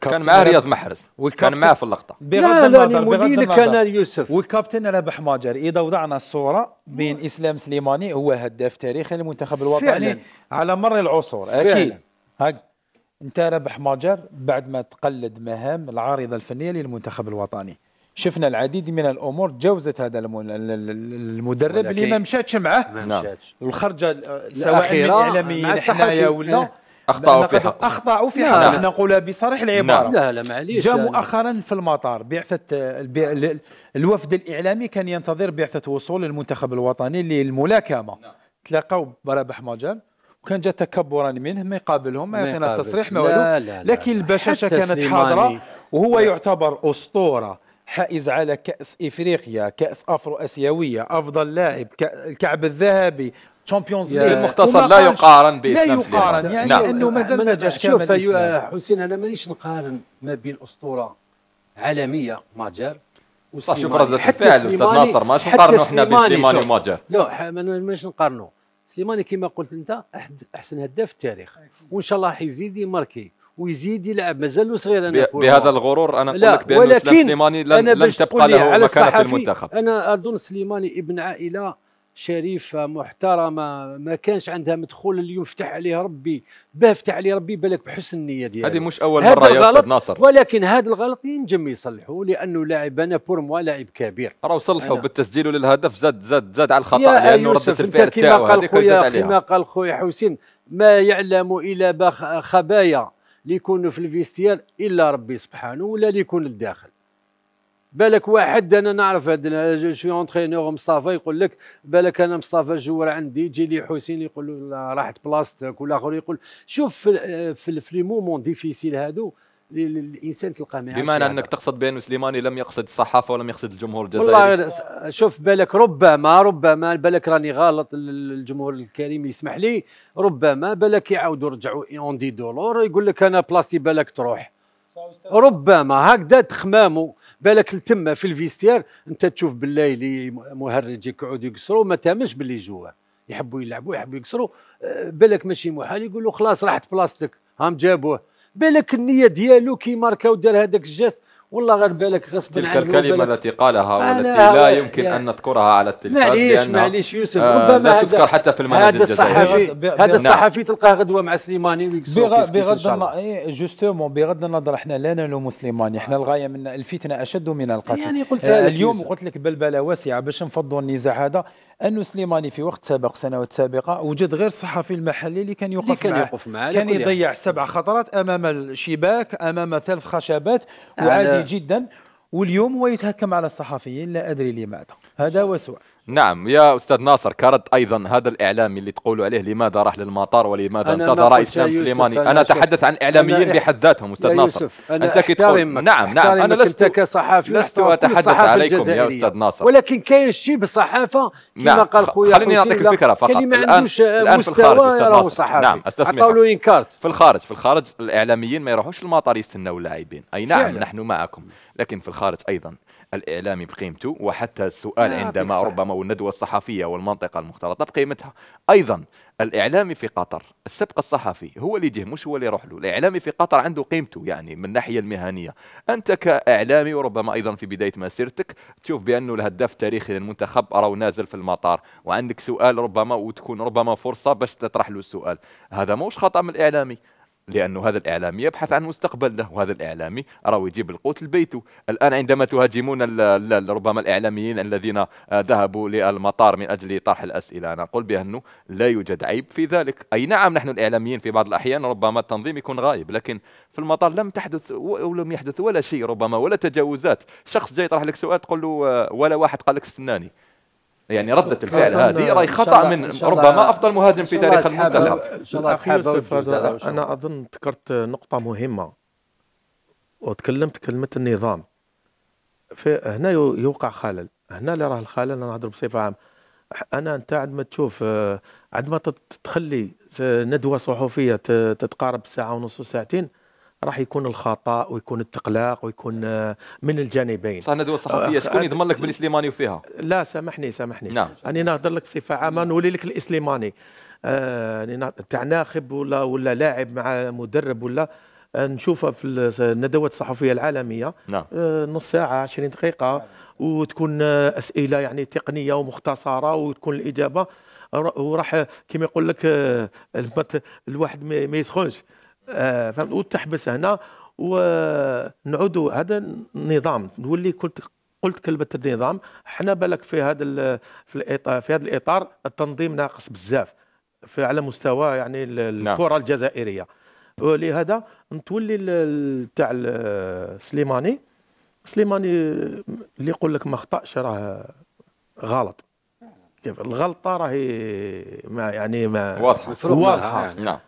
كان معاه رياض محرز كان معاه في اللقطه بغض النظر يعني بغض النظر كان يوسف والكابتن رابح ماجر اذا وضعنا الصوره بين اسلام سليماني هو هداف تاريخي للمنتخب الوطني فعلا. على مر العصور اكيد هاك انت رابح ماجر بعد ما تقلد مهام العارضه الفنيه للمنتخب الوطني شفنا العديد من الامور تجاوزت هذا المدرب اللي ما مشاتش معاه نعم الخرجه سواء من حنايا ولا إيه. اخطاوا في حق اخطاوا في حقهم نقول بصريح العباره لا لا معليش جاء مؤخرا في المطار بعثه الوفد الاعلامي كان ينتظر بعثه وصول المنتخب الوطني للملاكمه نعم. تلاقوا برابح مجال وكان جاء تكبرا منه ما يقابلهم ما يعطينا التصريح ما والو لكن البشاشه كانت حاضره وهو لا. يعتبر اسطوره حائز على كأس إفريقيا كأس أفرو أسيوية أفضل لاعب الكعب الذهبي تشامبيونز ليغ مختصر لا يقارن باسلام لا يقارن يعني نعم. انه مازال ما جاش كامل شوف أيوة، حسين انا مانيش نقارن ما بين اسطوره عالميه ماجر شوف رد الفعل استاذ ناصر ماش نقارنوا احنا بسليماني وماجر لا مانيش نقارنوا سليماني كما قلت انت احسن هداف في التاريخ وان شاء الله راح يزيد يماركي ويزيد يلعب مازال صغير انا بهذا الغرور انا نقول لك بان سليماني لن, لن تبقى له مكانه في المنتخب انا اظن سليماني ابن عائله شريفه محترمه ما كانش عندها مدخول اليوم فتح عليها ربي باه فتح عليه ربي بالك بحسن النيه ديالها هذه مش اول مره يا استاذ ناصر ولكن هذا الغلط ينجم يصلحه لانه لاعب انا بور موا لاعب كبير راه صلحوا بالتسجيل للهدف زاد زاد زاد على الخطا لانه رده الفعل تاعو خويا كما قال خويا حسين ما يعلم الا خبايا اللي يكونوا في الفيستيال الا ربي سبحانه ولا اللي يكون الداخل بالك واحد انا نعرف هذا جو سوي اونترينور مصطفى يقول لك بالك انا مصطفى الجوار عندي يجي لي حسين يقول له راحت بلاصتك ولا اخر يقول شوف في في, لي مومون ديفيسيل هادو الانسان تلقى معاه بمعنى انك تقصد بان سليماني لم يقصد الصحافه ولم يقصد الجمهور الجزائري والله شوف بالك ربما ربما بالك راني غلط الجمهور الكريم يسمح لي ربما بالك يعاودوا يرجعوا اون دي دولور يقول لك انا بلاصتي بالك تروح ربما هكذا تخمامه بالك لتما في الفيستير انت تشوف بالله اللي مهرج يقعد يقصروا ما تهمش باللي جوا يحبوا يلعبوا يحبوا يقصروا آه، بالك ماشي محال يقولوا خلاص راحت بلاصتك هام جابوه بالك النيه ديالو كي ماركا ودار هذاك الجست والله غير بالك غصب تلك الكلمة التي قالها والتي لا يمكن أن نذكرها على التلفاز معليش معليش يوسف آه ربما لا تذكر حتى في المنازل هذا الصحفي هذا الصحفي نعم. تلقاه غدوة مع سليماني بغض النظر إيه، جوستومون بغض النظر احنا لا نلوم سليماني احنا الغاية من الفتنة أشد من القتل يعني قلت آه، اليوم قلت لك بلبلة واسعة باش نفضوا النزاع هذا أن سليماني في وقت سابق سنوات سابقه وجد غير الصحفي المحلي اللي كان يوقف كان معه. يوقف معه كان يضيع سبع خطرات امام الشباك امام ثلاث خشبات وعادي جدا واليوم هو يتهكم على الصحفيين لا ادري لماذا هذا سؤال نعم يا استاذ ناصر كرد ايضا هذا الاعلامي اللي تقولوا عليه لماذا راح للمطار ولماذا انتظر اسلام سليماني انا اتحدث عن اعلاميين إح... بحد ذاتهم استاذ ناصر أنا انت كتقول نعم نعم انا لست انت لست اتحدث عليكم يا استاذ ناصر ولكن كاين شيء بالصحافه كما نعم. قال خويا خليني نعطيك الفكره فقط اللي ما عندوش الآن مستوى راهو صحافي نعم استسمح انكارت في الخارج في الخارج الاعلاميين ما يروحوش للمطار يستناو اللاعبين اي نعم نحن معكم لكن في الخارج ايضا الإعلامي بقيمته وحتى السؤال آه عندما بيكسر. ربما والندوة الصحفية والمنطقة المختلطة بقيمتها أيضا الإعلامي في قطر السبق الصحفي هو اللي يجيه مش هو اللي يروح له الإعلامي في قطر عنده قيمته يعني من الناحية المهنية أنت كإعلامي وربما أيضا في بداية مسيرتك تشوف بأنه الهداف التاريخي للمنتخب أراه نازل في المطار وعندك سؤال ربما وتكون ربما فرصة باش تطرح له السؤال هذا موش خطأ من الإعلامي لأنه هذا الإعلامي يبحث عن مستقبل له وهذا الإعلامي أراه يجيب القوت لبيته الآن عندما تهاجمون ربما الإعلاميين الذين آه، ذهبوا للمطار من أجل طرح الأسئلة أنا أقول بأنه لا يوجد عيب في ذلك أي نعم نحن الإعلاميين في بعض الأحيان ربما التنظيم يكون غايب لكن في المطار لم تحدث ولم يحدث ولا شيء ربما ولا تجاوزات شخص جاي يطرح لك سؤال تقول له آه، ولا واحد قال لك استناني يعني ردة الفعل هذه راي خطأ من ربما أفضل مهاجم في تاريخ المنتخب أنا أظن ذكرت نقطة مهمة وتكلمت كلمة النظام هنا يوقع خلل هنا اللي راه الخلل انا نهضر بصفه عامه انا انت عندما تشوف عندما تتخلي تخلي ندوه صحفيه تتقارب ساعه ونص وساعتين راح يكون الخطا ويكون التقلاق ويكون آه، من الجانبين صح ندوه الصحفيه آه، شكون يضمن لك آه، بالسليماني سليماني وفيها لا سامحني سامحني نعم راني نهضر لك بصفه عامه نولي لك الاسليماني آه تاع ناخب ولا ولا لاعب مع مدرب ولا نشوفها في الندوات الصحفيه العالميه نعم. نص ساعه 20 دقيقه وتكون اسئله يعني تقنيه ومختصره وتكون الاجابه وراح كما يقول لك الواحد ما يسخنش آه، فهمت وتحبس هنا ونعود هذا النظام نولي قلت قلت كلمه النظام حنا بالك في هذا في في هذا الاطار التنظيم ناقص بزاف في على مستوى يعني نعم. الكره نعم. الجزائريه ولهذا نتولي تاع سليماني سليماني اللي يقول لك ما خطاش راه غلط كيف الغلطه راهي ما يعني ما واضحه واضحه آه، نعم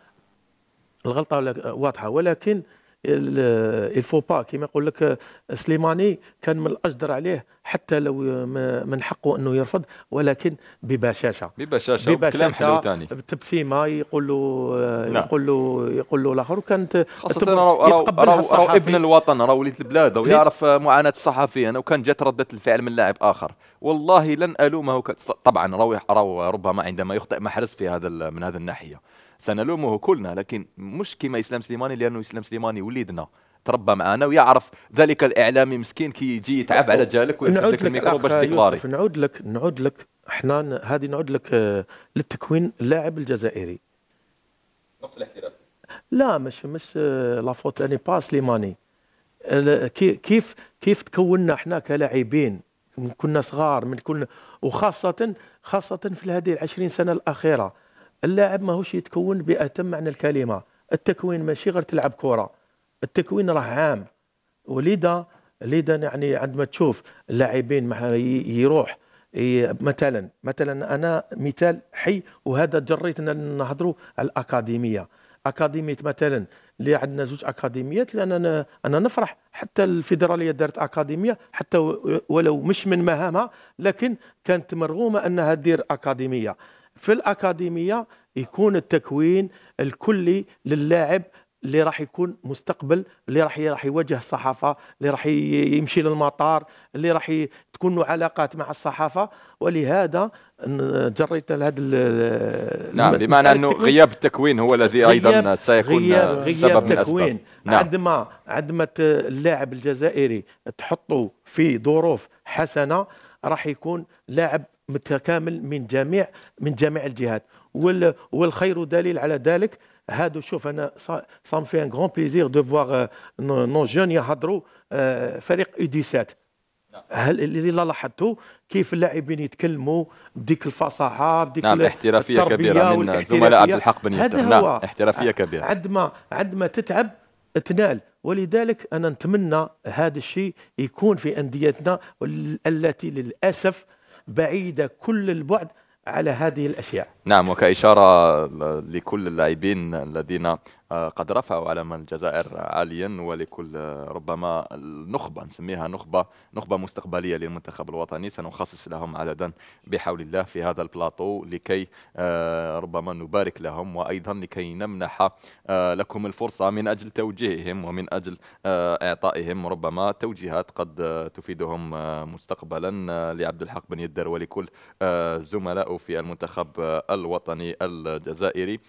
الغلطه واضحه ولكن الفو با كيما يقول لك سليماني كان من الاجدر عليه حتى لو من حقه انه يرفض ولكن ببشاشه ببشاشه ببشاشه كلام بتبسيمه يقول له نعم. يقول له يقول له الاخر وكانت خاصه راهو راهو راهو ابن الوطن راه وليد البلاد ويعرف معاناه الصحفي انا وكان جات رده الفعل من لاعب اخر والله لن الومه طبعا راهو ربما عندما يخطئ محرز في هذا من هذه الناحيه سنلومه كلنا لكن مش كما اسلام سليماني لانه اسلام سليماني وليدنا تربى معنا ويعرف ذلك الاعلامي مسكين كي يجي يتعب على جالك ويفتح لك الميكرو باش تكباري نعود لك نعود لك احنا هذه نعود لك آه، للتكوين اللاعب الجزائري الاحتراف لا مش مش آه، لافوت اني با سليماني كيف كيف تكوننا احنا كلاعبين من كنا صغار من كنا وخاصه خاصه في هذه العشرين سنه الاخيره اللاعب ماهوش يتكون بأتم معنى الكلمة التكوين ماشي غير تلعب كرة التكوين راه عام وليدا ليدا يعني عندما تشوف اللاعبين يروح مثلا مثلا انا مثال حي وهذا جريت نهضروا على الاكاديميه اكاديميه مثلا اللي عندنا زوج اكاديميات لان انا انا نفرح حتى الفيدراليه دارت اكاديميه حتى ولو مش من مهامها لكن كانت مرغومه انها دير اكاديميه في الاكاديميه يكون التكوين الكلي للاعب اللي راح يكون مستقبل اللي راح راح يواجه الصحافه اللي راح يمشي للمطار اللي راح تكون علاقات مع الصحافه ولهذا جريت لهذا نعم بمعنى انه غياب التكوين هو الذي ايضا سيكون غياب غياب سبب من التكوين نعم. نعم. عندما عندما اللاعب الجزائري تحطه في ظروف حسنه راح يكون لاعب متكامل من جميع من جميع الجهات والخير دليل على ذلك هادو شوف انا سام في ان غون بليزير دو فوار نون جون يهضروا فريق اوديسات نعم. هل اللي لاحظتوا كيف اللاعبين يتكلموا بديك الفصاحه بديك نعم احترافيه كبيره من زملاء عبد الحق بن يتر نعم احترافيه كبيره عندما عندما تتعب تنال ولذلك انا نتمنى هذا الشيء يكون في انديتنا التي للاسف بعيده كل البعد على هذه الاشياء. نعم وكاشاره لكل اللاعبين الذين آه، قد رفعوا علم الجزائر عاليا ولكل آه، ربما النخبه نسميها نخبه نخبه مستقبليه للمنتخب الوطني سنخصص لهم عددا بحول الله في هذا البلاطو لكي آه، ربما نبارك لهم وايضا لكي نمنح لكم الفرصه من اجل توجيههم ومن اجل اعطائهم ربما توجيهات قد تفيدهم مستقبلا لعبد الحق بن يدر ولكل زملائه في المنتخب الوطني الجزائري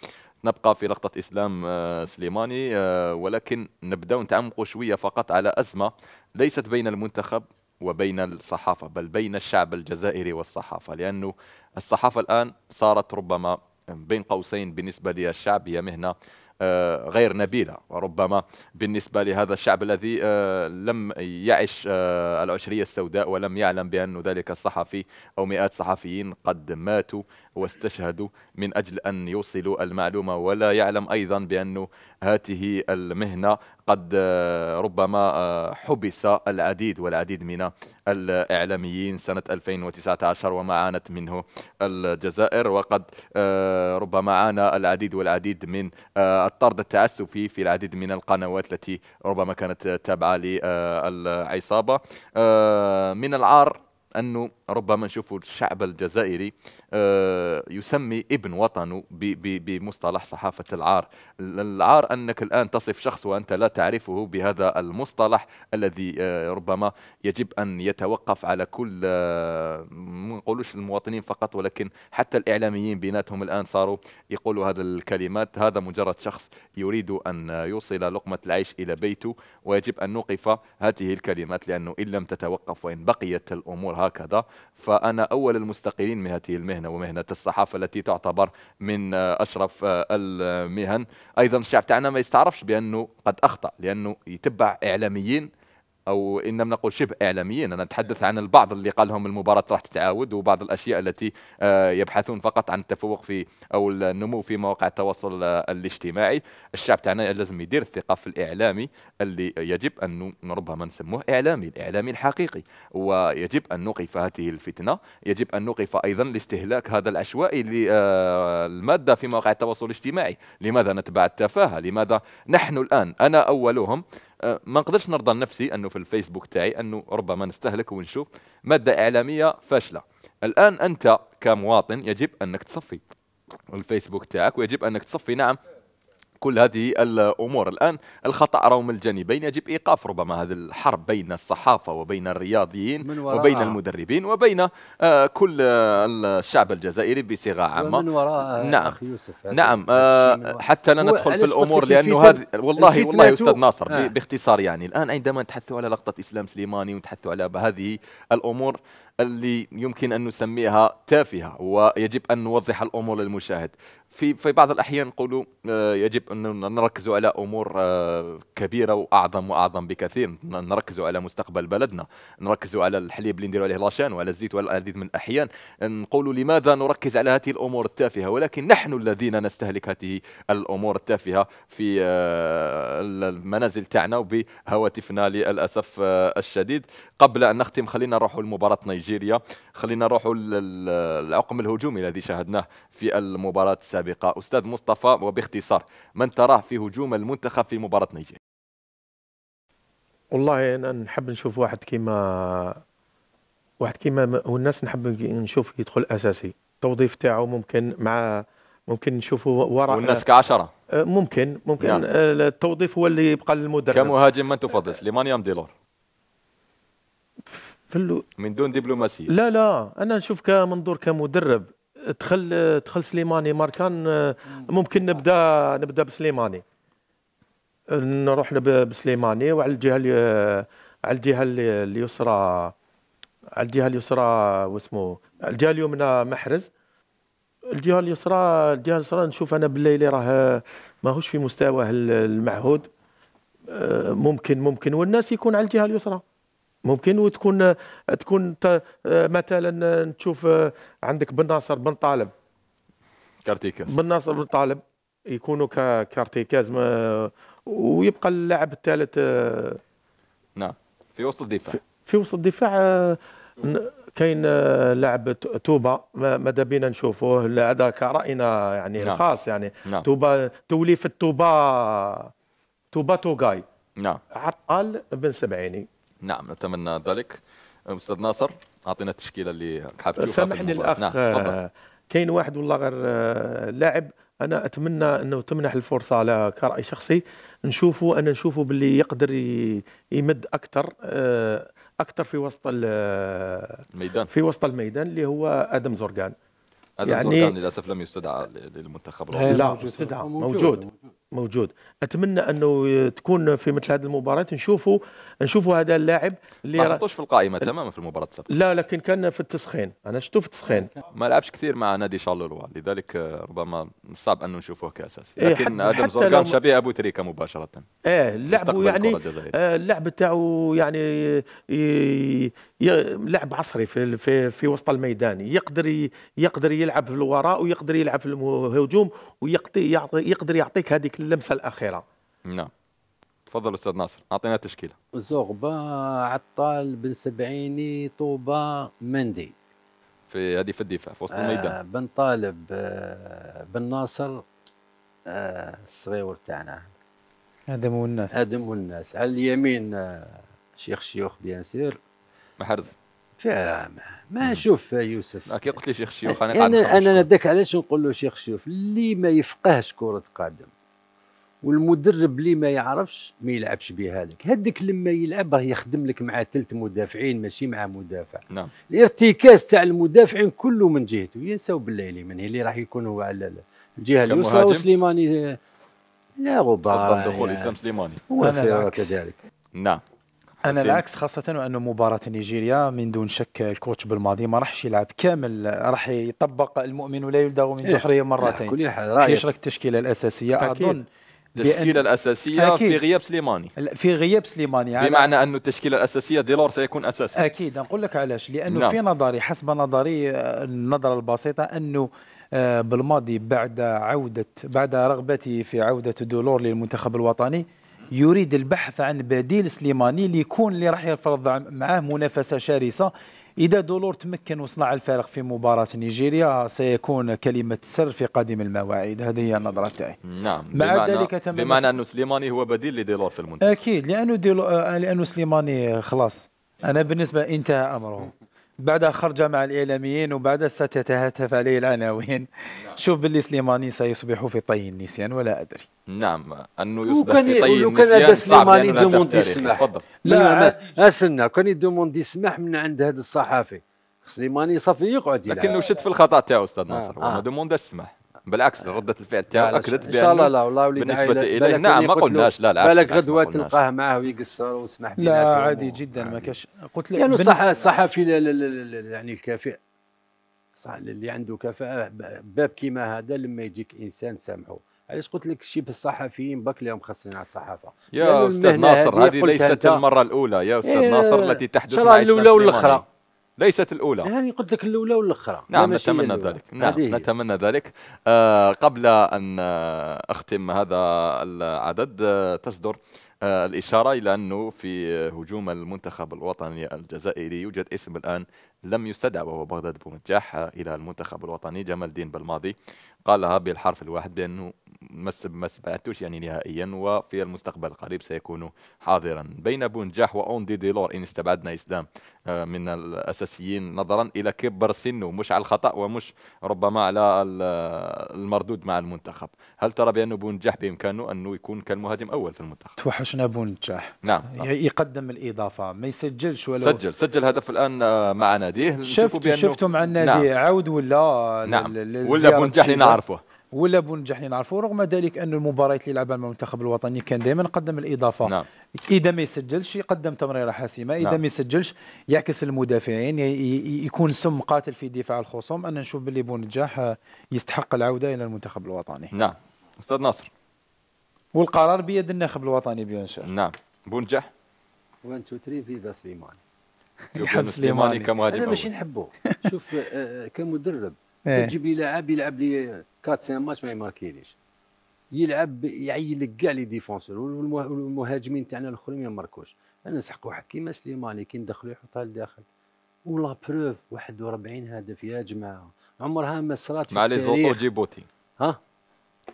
نبقى في لقطة إسلام آه، سليماني آه، ولكن نبدأ نتعمقوا شوية فقط على أزمة ليست بين المنتخب وبين الصحافة بل بين الشعب الجزائري والصحافة لأنه الصحافة الآن صارت ربما بين قوسين بالنسبة للشعب هي مهنة آه، غير نبيلة وربما بالنسبة لهذا الشعب الذي لم يعش العشرية السوداء ولم يعلم بأن ذلك الصحفي أو مئات صحفيين قد ماتوا واستشهدوا من أجل أن يوصلوا المعلومة ولا يعلم أيضا بأن هذه المهنة قد آه، ربما آه، حبس العديد والعديد من الإعلاميين سنة 2019 وما عانت منه الجزائر وقد آه، ربما عانى العديد والعديد من الطرد التعسفي في العديد من القنوات التي ربما كانت تابعة للعصابة من العار انه ربما نشوفوا الشعب الجزائري آه، يسمي ابن وطنه بمصطلح صحافه العار العار انك الان تصف شخص وانت لا تعرفه بهذا المصطلح الذي آه، ربما يجب ان يتوقف على كل آه، ما نقولوش المواطنين فقط ولكن حتى الاعلاميين بيناتهم الان صاروا يقولوا هذا الكلمات هذا مجرد شخص يريد ان يوصل لقمه العيش الى بيته ويجب ان نوقف هذه الكلمات لانه ان لم تتوقف وان بقيت الامور هكذا فأنا أول المستقيلين من هذه المهنة ومهنة الصحافة التي تعتبر من آه، أشرف آه، المهن أيضا الشعب تاعنا ما يستعرفش بأنه قد أخطأ لأنه يتبع إعلاميين او انما نقول شبه اعلاميين انا اتحدث عن البعض اللي قال لهم المباراه راح تتعاود وبعض الاشياء التي آه، يبحثون فقط عن التفوق في او النمو في مواقع التواصل آه، الاجتماعي الشعب تاعنا لازم يدير الثقه في الاعلامي اللي يجب ان ربما نسموه اعلامي الاعلامي الحقيقي ويجب ان نوقف هذه الفتنه يجب ان نوقف ايضا الاستهلاك هذا العشوائي للماده آه، في مواقع التواصل الاجتماعي لماذا نتبع التفاهه لماذا نحن الان انا اولهم أه، ما نقدرش نرضى لنفسي انه في الفيسبوك تاعي انه ربما نستهلك ونشوف ماده اعلاميه فاشله الان انت كمواطن يجب انك تصفي الفيسبوك تاعك ويجب انك تصفي نعم كل هذه الامور الان الخطا راه من الجانبين يجب ايقاف ربما هذا الحرب بين الصحافه وبين الرياضيين وبين المدربين وبين آه كل آه الشعب الجزائري بصيغه عامه ومن وراء نعم أخي يوسف نعم آه حتى لا ندخل في الامور لانه هذه والله والله استاذ ناصر آه. باختصار يعني الان عندما نتحدث على لقطه اسلام سليماني ونتحدث على هذه الامور اللي يمكن أن نسميها تافهة ويجب أن نوضح الأمور للمشاهد في في بعض الأحيان نقول آه، يجب أن نركز على أمور آه، كبيرة وأعظم وأعظم بكثير نركز على مستقبل بلدنا نركز على الحليب اللي نديروا عليه لاشان وعلى الزيت وعلى العديد من الأحيان نقول لماذا نركز على هذه الأمور التافهة ولكن نحن الذين نستهلك هذه الأمور التافهة في آه، المنازل تاعنا وبهواتفنا للأسف الشديد قبل أن نختم خلينا نروحوا لمباراة نيجيريا نيجيريا خلينا نروحوا للعقم الهجومي الذي شاهدناه في المباراة السابقة أستاذ مصطفى وباختصار من تراه في هجوم المنتخب في مباراة نيجيريا والله أنا نحب نشوف واحد كيما واحد كيما والناس نحب نشوف يدخل أساسي التوظيف تاعو ممكن مع ممكن نشوفوا وراء والناس كعشرة آه، ممكن ممكن يعني. التوظيف هو اللي يبقى للمدرب كمهاجم من تفضل سليمان ديلور في من دون دبلوماسيه لا لا انا نشوف كمنظور كمدرب دخل دخل سليماني ماركان آه، ممكن نبدا نبدا بسليماني نروح بسليماني وعلى الجهه على الجهه اليسرى على الجهه اليسرى واسمو الجهه اليمنى محرز الجهه اليسرى الجهه اليسرى نشوف انا بالليلي راه ماهوش في مستواه المعهود آه، ممكن ممكن والناس يكون على الجهه اليسرى ممكن وتكون تكون مثلا تشوف عندك بن ناصر بن طالب كارتيكاز بن ناصر بن طالب يكونوا كارتيكاز ويبقى اللاعب الثالث نعم في وسط الدفاع في, وسط الدفاع كاين لاعب توبا ماذا بينا نشوفوه هذا كراينا يعني نعم. الخاص يعني نعم. توبا توليفه توبا توبا توغاي نعم عطال بن سبعيني نعم نتمنى ذلك استاذ ناصر اعطينا التشكيله اللي حاب تشوفها سامحني الاخ نعم. كاين واحد والله غير آه، لاعب انا اتمنى انه تمنح الفرصه على كراي شخصي نشوفه انا نشوفه باللي يقدر يمد اكثر آه، اكثر في وسط الميدان في وسط الميدان اللي هو ادم زرقان ادم يعني زرقان للاسف لم يستدعى للمنتخب لا استدعى موجود, موجود. موجود. موجود اتمنى انه تكون في مثل هذه المباراه نشوفوا نشوفوا هذا اللاعب اللي ما حطوش في القائمه تماما في المباراه السابقه لا لكن كان في التسخين انا شفته في التسخين ما لعبش كثير مع نادي شارلروا لذلك آه، ربما صعب انه نشوفوه كاساسي إيه، لكن إيه ادم زورغان لو... شبيه ابو تريكه مباشره ايه لعبه يعني آه، اللعب تاعو يعني لاعب عصري في, في في وسط الميدان يقدر يقدر يلعب في الوراء ويقدر يلعب في الهجوم ويقدر يعطيك هذيك اللمسه الاخيره نعم تفضل استاذ ناصر اعطينا التشكيله زغبه عطال بن سبعيني طوبه مندي في هذه في الدفاع في وسط آه، الميدان آه بن طالب آه بن ناصر آه الصغيور تاعنا ادم والناس ادم والناس على اليمين آه شيخ شيوخ بيان سير محرز ما, ما شوف يوسف كي قلت لي شيخ الشيوخ انا قاعد انا انا ذاك علاش نقول له شيخ الشيوخ اللي ما يفقهش كره قدم والمدرب اللي ما يعرفش ما يلعبش بها لك هذيك لما يلعب راه يخدم لك مع ثلاث مدافعين ماشي مع مدافع نعم الارتكاز تاع المدافعين كله من جهته ينساو بالليلي من اللي راح يكون هو على الجهه اليسرى وسليماني لا غبار دخول اسلام سليماني هو كذلك نعم انا العكس خاصه وانه مباراه نيجيريا من دون شك الكوتش بالماضي ما راحش يلعب كامل راح يطبق المؤمن لا يلدغ من جحره مرتين كل حال يشرك التشكيله الاساسيه أكيد. اظن التشكيله الاساسيه أكيد. في غياب سليماني في غياب سليماني يعني بمعنى أن التشكيله الاساسيه ديلور سيكون اساسي اكيد نقول لك علاش لانه نعم. في نظري حسب نظري النظره البسيطه انه آه، بالماضي بعد عودة بعد رغبتي في عودة دولور للمنتخب الوطني يريد البحث عن بديل سليماني اللي يكون اللي راح يفرض معاه منافسه شرسه إذا دولور تمكن وصنع الفارق في مباراة نيجيريا سيكون كلمة سر في قادم المواعيد هذه هي النظرة تاعي نعم مع ذلك تماما بمعنى أنه سليماني هو بديل لديلور في المنتخب أكيد لأنه, لأنه سليماني خلاص أنا بالنسبة انتهى أمره بعدها خرج مع الإعلاميين وبعد ستتهتف عليه العناوين نعم. شوف باللي سليماني سيصبح في طي النسيان ولا أدري نعم أنه يصبح في طي النسيان وكان هذا سليماني دوموندي السماح لا أسنى كان يدوموندي السماح من عند هذا الصحافي سليماني صافي يقعد لكنه شد في الخطا تاعو استاذ آه، ناصر آه. آه. دومونداش السماح بالعكس ردة الفعل تاعو اكدت بان ان شاء الله لا والله وليد بالنسبه اليه نعم ما قلناش لا لا بالك غدوه تلقاه معاه ويقصر وسمح لا عادي جدا ما كاش قلت لك يعني الصحفي يعني الكافي صح اللي عنده كفاءه باب كيما هذا لما يجيك انسان تسامحه علاش قلت لك شي الصحفيين باك اليوم خاصين على الصحافه يا استاذ ناصر هذه ليست المره الاولى يا استاذ إيه، ناصر التي تحدث مع الاولى والاخرى ليست الاولى يعني قلت لك الاولى والاخرى نعم نتمنى ذلك نعم نتمنى ذلك آه قبل ان آه، اختم هذا العدد آه، تصدر آه الإشارة إلى أنه في هجوم المنتخب الوطني الجزائري يوجد اسم الآن لم يستدعى وهو بغداد بومتجاح إلى المنتخب الوطني جمال الدين بالماضي قالها بالحرف الواحد بأنه ما سمعتوش يعني نهائيا وفي المستقبل القريب سيكون حاضرا بين بونجاح واوندي ديلور ان استبعدنا اسلام آه، من الاساسيين نظرا الى كبر سنه مش على الخطا ومش ربما على المردود مع المنتخب هل ترى بان بونجاح بامكانه انه يكون كالمهاجم اول في المنتخب توحشنا بونجاح نعم يقدم الاضافه ما يسجلش ولو سجل سجل هدف الان آه، مع ناديه شفت شفته مع النادي نعم. عود ولا نعم ولا بونجاح اللي نعرفه ولا بونجح اللي نعرفه رغم ذلك ان المباريات اللي لعبها المنتخب الوطني كان دائما قدم الاضافه نعم. اذا ما يسجلش يقدم تمريره حاسمه اذا نعم. ما يسجلش يعكس المدافعين يكون سم قاتل في دفاع الخصوم انا نشوف باللي بونجاح آه، يستحق العوده الى المنتخب الوطني نعم استاذ ناصر والقرار بيد الناخب الوطني بيان شاء نعم بونجاح وان تو تري فيفا سليمان يحب سليماني كمهاجم غادي انا ماشي نحبه شوف آه، آه، كمدرب إيه. تجيب لي لاعب يلعب لي 4 5 ماتش ما يماركيليش يلعب يعيل لك كاع لي ديفونسور والمهاجمين تاعنا الاخرين ما يماركوش انا نسحق واحد كيما سليماني كي ندخلو يحطها لداخل ولا بروف 41 هدف يا جماعه عمرها ما صرات مع لي زوطو جيبوتي ها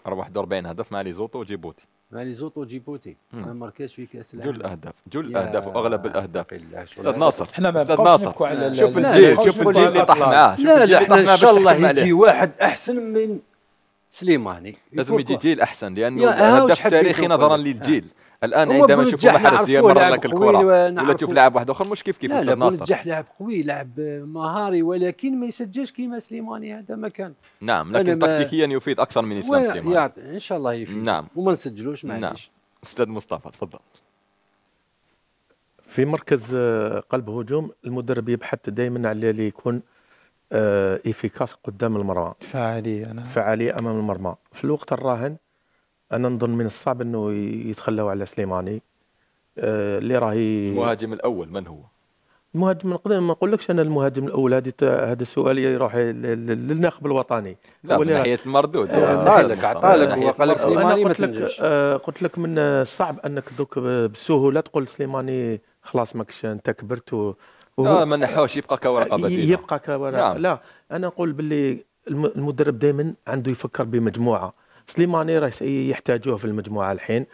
41 هدف مع لي زوطو جيبوتي مع لي زوتو جيبوتي ما ماركاش في كاس العالم جول الاهداف جل الاهداف واغلب الاهداف استاذ ناصر احنا ما استاذ ناصر شوف الجيل شوف الجيل اللي طاح معاه لا لا احنا ان شاء الله يجي واحد احسن من سليماني لازم يجي جيل احسن لانه هدف تاريخي نظرا للجيل الان عندما واحد محرز يمرر لك الكره ولا تشوف لاعب واحد اخر مش كيف كيف لا لا نجح لاعب قوي لاعب آه، مهاري ولكن ما يسجلش كيما سليماني هذا ما كان نعم لكن تكتيكيا يفيد اكثر من اسلام سليماني ان شاء الله يفيد نعم وما نسجلوش معليش نعم استاذ مصطفى تفضل في مركز آه، قلب هجوم المدرب يبحث دائما على اللي يكون ايفيكاس آه، قدام المرمى فعاليه أنا. نعم. فعاليه امام المرمى في الوقت الراهن انا نظن من الصعب انه يتخلوا على سليماني آه، اللي راهي المهاجم الاول من هو؟ المهاجم من ما نقولكش انا المهاجم الاول هذه هذا السؤال يروح للناخب الوطني لا من ناحيه المردود آه، آه، نعم، عطالك نعم. عطالك هو قال لك سليماني قلت لك قلت لك من الصعب انك دوك بسهوله تقول سليماني خلاص ماكش انت كبرت و لا ما نحوش يبقى كورقه بديله يبقى كورقه نعم. لا انا نقول باللي المدرب دائما عنده يفكر بمجموعه سليماني راه يحتاجوه في المجموعه الحين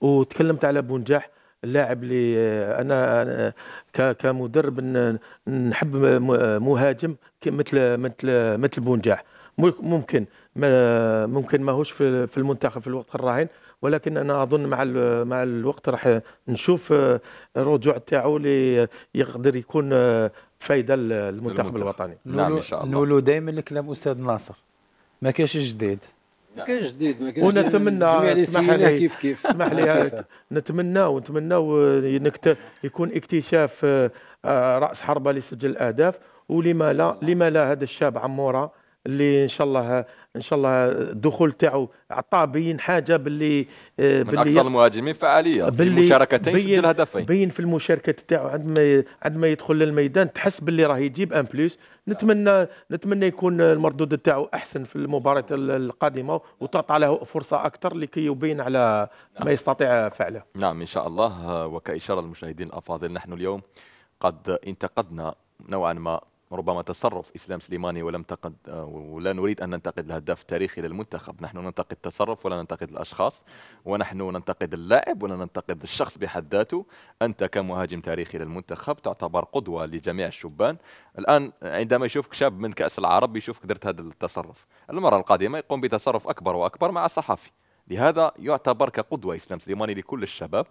وتكلمت على بونجاح اللاعب اللي انا كمدرب نحب مهاجم مثل مثل مثل بونجاح ممكن ما ممكن ماهوش في, المنتخب في الوقت الراهن ولكن انا اظن مع مع الوقت راح نشوف الرجوع آه، تاعو اللي يقدر يكون آه، فايده للمنتخب الوطني نعم ان شاء الله نقولوا دائما الكلام استاذ ناصر ما كاش جديد ما كانش جديد ما كانش ونتمنى اسمح لي كيف كيف اسمح لي نتمنى ونتمنى يكون اكتشاف آه، راس حربه لسجل الاهداف ولما لا لما لا هذا الشاب عموره اللي ان شاء الله ان شاء الله الدخول تاعو عطاه بين حاجه باللي آه، باللي من اكثر المهاجمين فعاليه باللي مشاركتين سجل هدفين بين في المشاركات تاعو عندما عندما يدخل للميدان تحس باللي راه يجيب ان بليس نتمنى نتمنى يكون المردود تاعو احسن في المباراه القادمه وتعطى له فرصه اكثر لكي يبين على نعم. ما يستطيع فعله نعم ان شاء الله وكاشاره للمشاهدين الافاضل نحن اليوم قد انتقدنا نوعا ما ربما تصرف اسلام سليماني ولم تقد آه، ولا نريد ان ننتقد الهداف التاريخي للمنتخب، نحن ننتقد التصرف ولا ننتقد الاشخاص، ونحن ننتقد اللاعب ولا ننتقد الشخص بحد ذاته، انت كمهاجم تاريخي للمنتخب تعتبر قدوه لجميع الشبان، الان عندما يشوفك شاب من كاس العرب يشوفك درت هذا التصرف، المره القادمه يقوم بتصرف اكبر واكبر مع صحفي، لهذا يعتبر كقدوة إسلام سليماني لكل الشباب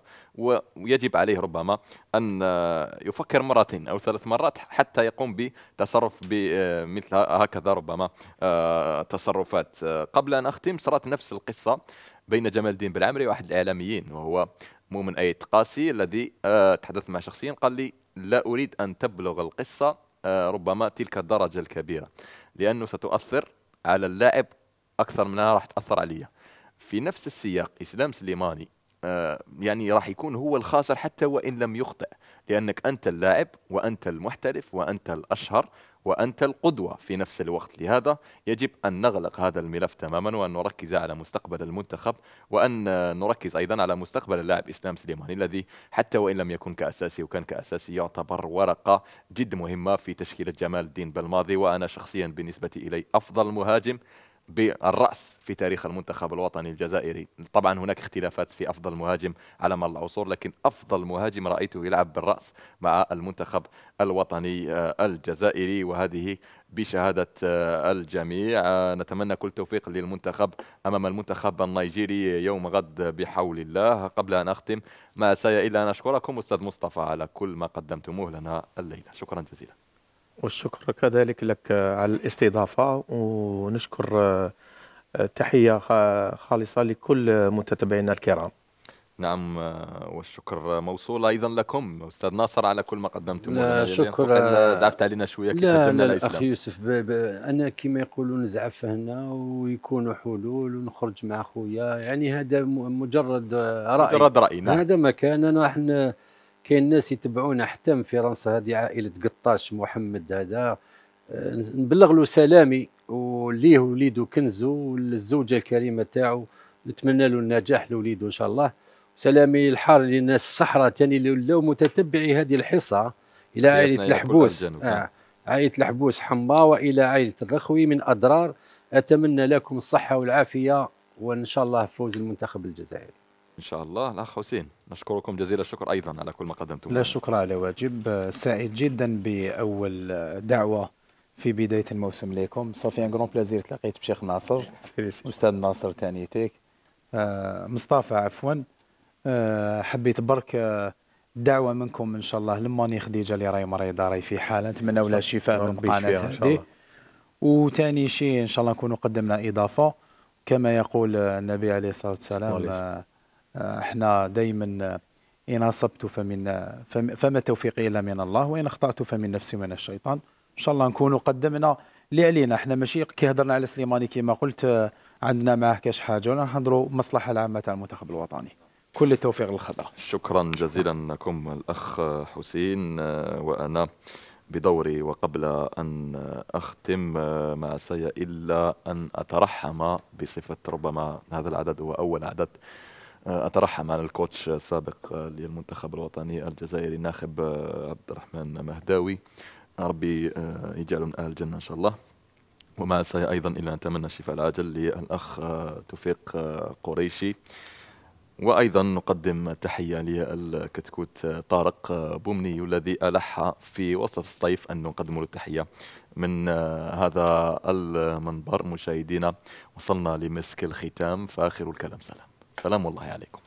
ويجب عليه ربما أن آه، يفكر مرتين أو ثلاث مرات حتى يقوم بتصرف بمثل آه، هكذا ربما آه، تصرفات قبل أن أختم صارت نفس القصة بين جمال الدين بالعمري واحد الإعلاميين وهو مؤمن أي قاسي الذي تحدث مع شخصيا قال لي لا أريد أن تبلغ القصة ربما تلك الدرجة الكبيرة لأنه ستؤثر على اللاعب أكثر منها راح تأثر عليا في نفس السياق اسلام سليماني آه، يعني راح يكون هو الخاسر حتى وان لم يخطئ لانك انت اللاعب وانت المحترف وانت الاشهر وانت القدوه في نفس الوقت لهذا يجب ان نغلق هذا الملف تماما وان نركز على مستقبل المنتخب وان نركز ايضا على مستقبل اللاعب اسلام سليماني الذي حتى وان لم يكن كاساسي وكان كاساسي يعتبر ورقه جد مهمه في تشكيله جمال الدين بالماضي وانا شخصيا بالنسبه الي افضل مهاجم بالرأس في تاريخ المنتخب الوطني الجزائري طبعا هناك اختلافات في أفضل مهاجم على مر العصور لكن أفضل مهاجم رأيته يلعب بالرأس مع المنتخب الوطني آه، الجزائري وهذه بشهادة آه، الجميع آه، نتمنى كل توفيق للمنتخب أمام المنتخب النيجيري يوم غد بحول الله قبل أن أختم ما سيئ إلا أن أشكركم أستاذ مصطفى على كل ما قدمتموه لنا الليلة شكرا جزيلا والشكر كذلك لك على الاستضافة ونشكر آه، تحية خالصة لكل متتبعينا الكرام نعم آه، والشكر موصول ايضا لكم استاذ ناصر على كل ما قدمتم لنا شكرا زعفت علينا شويه كي لا, لا اخي يوسف انا كما يقولون نزعف هنا ويكونوا حلول ونخرج مع خويا يعني هذا مجرد راي مجرد راي نعم. هذا مكان انا راح كاين ناس يتبعونا حتى من فرنسا هذه عائله قطاش محمد هذا آه، نبلغ له سلامي وليه وليده كنزو والزوجه الكريمه تاعو نتمنى له النجاح لوليده ان شاء الله سلامي الحار للناس الصحراء تاني اللي ولاو متتبعي هذه الحصه الى عائله الحبوس آه. عائله الحبوس حماه والى عائله الرخوي من اضرار اتمنى لكم الصحه والعافيه وان شاء الله فوز المنتخب الجزائري ان شاء الله الاخ حسين نشكركم جزيل الشكر ايضا على كل ما قدمتم لا شكر على واجب سعيد جدا باول دعوه في بدايه الموسم لكم صافي ان جرون بلازير تلاقيت بشيخ ناصر استاذ ناصر تانيتيك آه، مصطفى عفوا آه، حبيت برك آه، دعوة منكم ان شاء الله لماني خديجه اللي راهي مريضه راهي في حاله نتمنى لها شفاء من قناه هذه وثاني شيء ان شاء الله نكونوا قدمنا اضافه كما يقول النبي عليه الصلاه والسلام احنا دائما إن أصبت فمن فما توفيقي إلا من الله وإن أخطأت فمن نفسي ومن الشيطان إن شاء الله نكونوا قدمنا اللي علينا احنا ماشي كي هضرنا على سليماني كما قلت عندنا معاه كاش حاجة ولا نهضروا المصلحة العامة تاع المنتخب الوطني كل التوفيق للخضراء شكرا جزيلا لكم الأخ حسين وأنا بدوري وقبل أن أختم ما سي إلا أن أترحم بصفة ربما هذا العدد هو أول عدد آه، اترحم على الكوتش السابق آه، للمنتخب الوطني الجزائري الناخب آه، عبد الرحمن مهداوي ربي يجعله من اهل الجنه ان شاء الله وما سعي ايضا الا نتمنى الشفاء العاجل للاخ توفيق قريشي وايضا نقدم تحيه للكتكوت طارق بومني الذي الح في وسط الصيف ان نقدم له التحيه من هذا المنبر مشاهدينا وصلنا لمسك الختام فاخر الكلام سلام سلام الله عليكم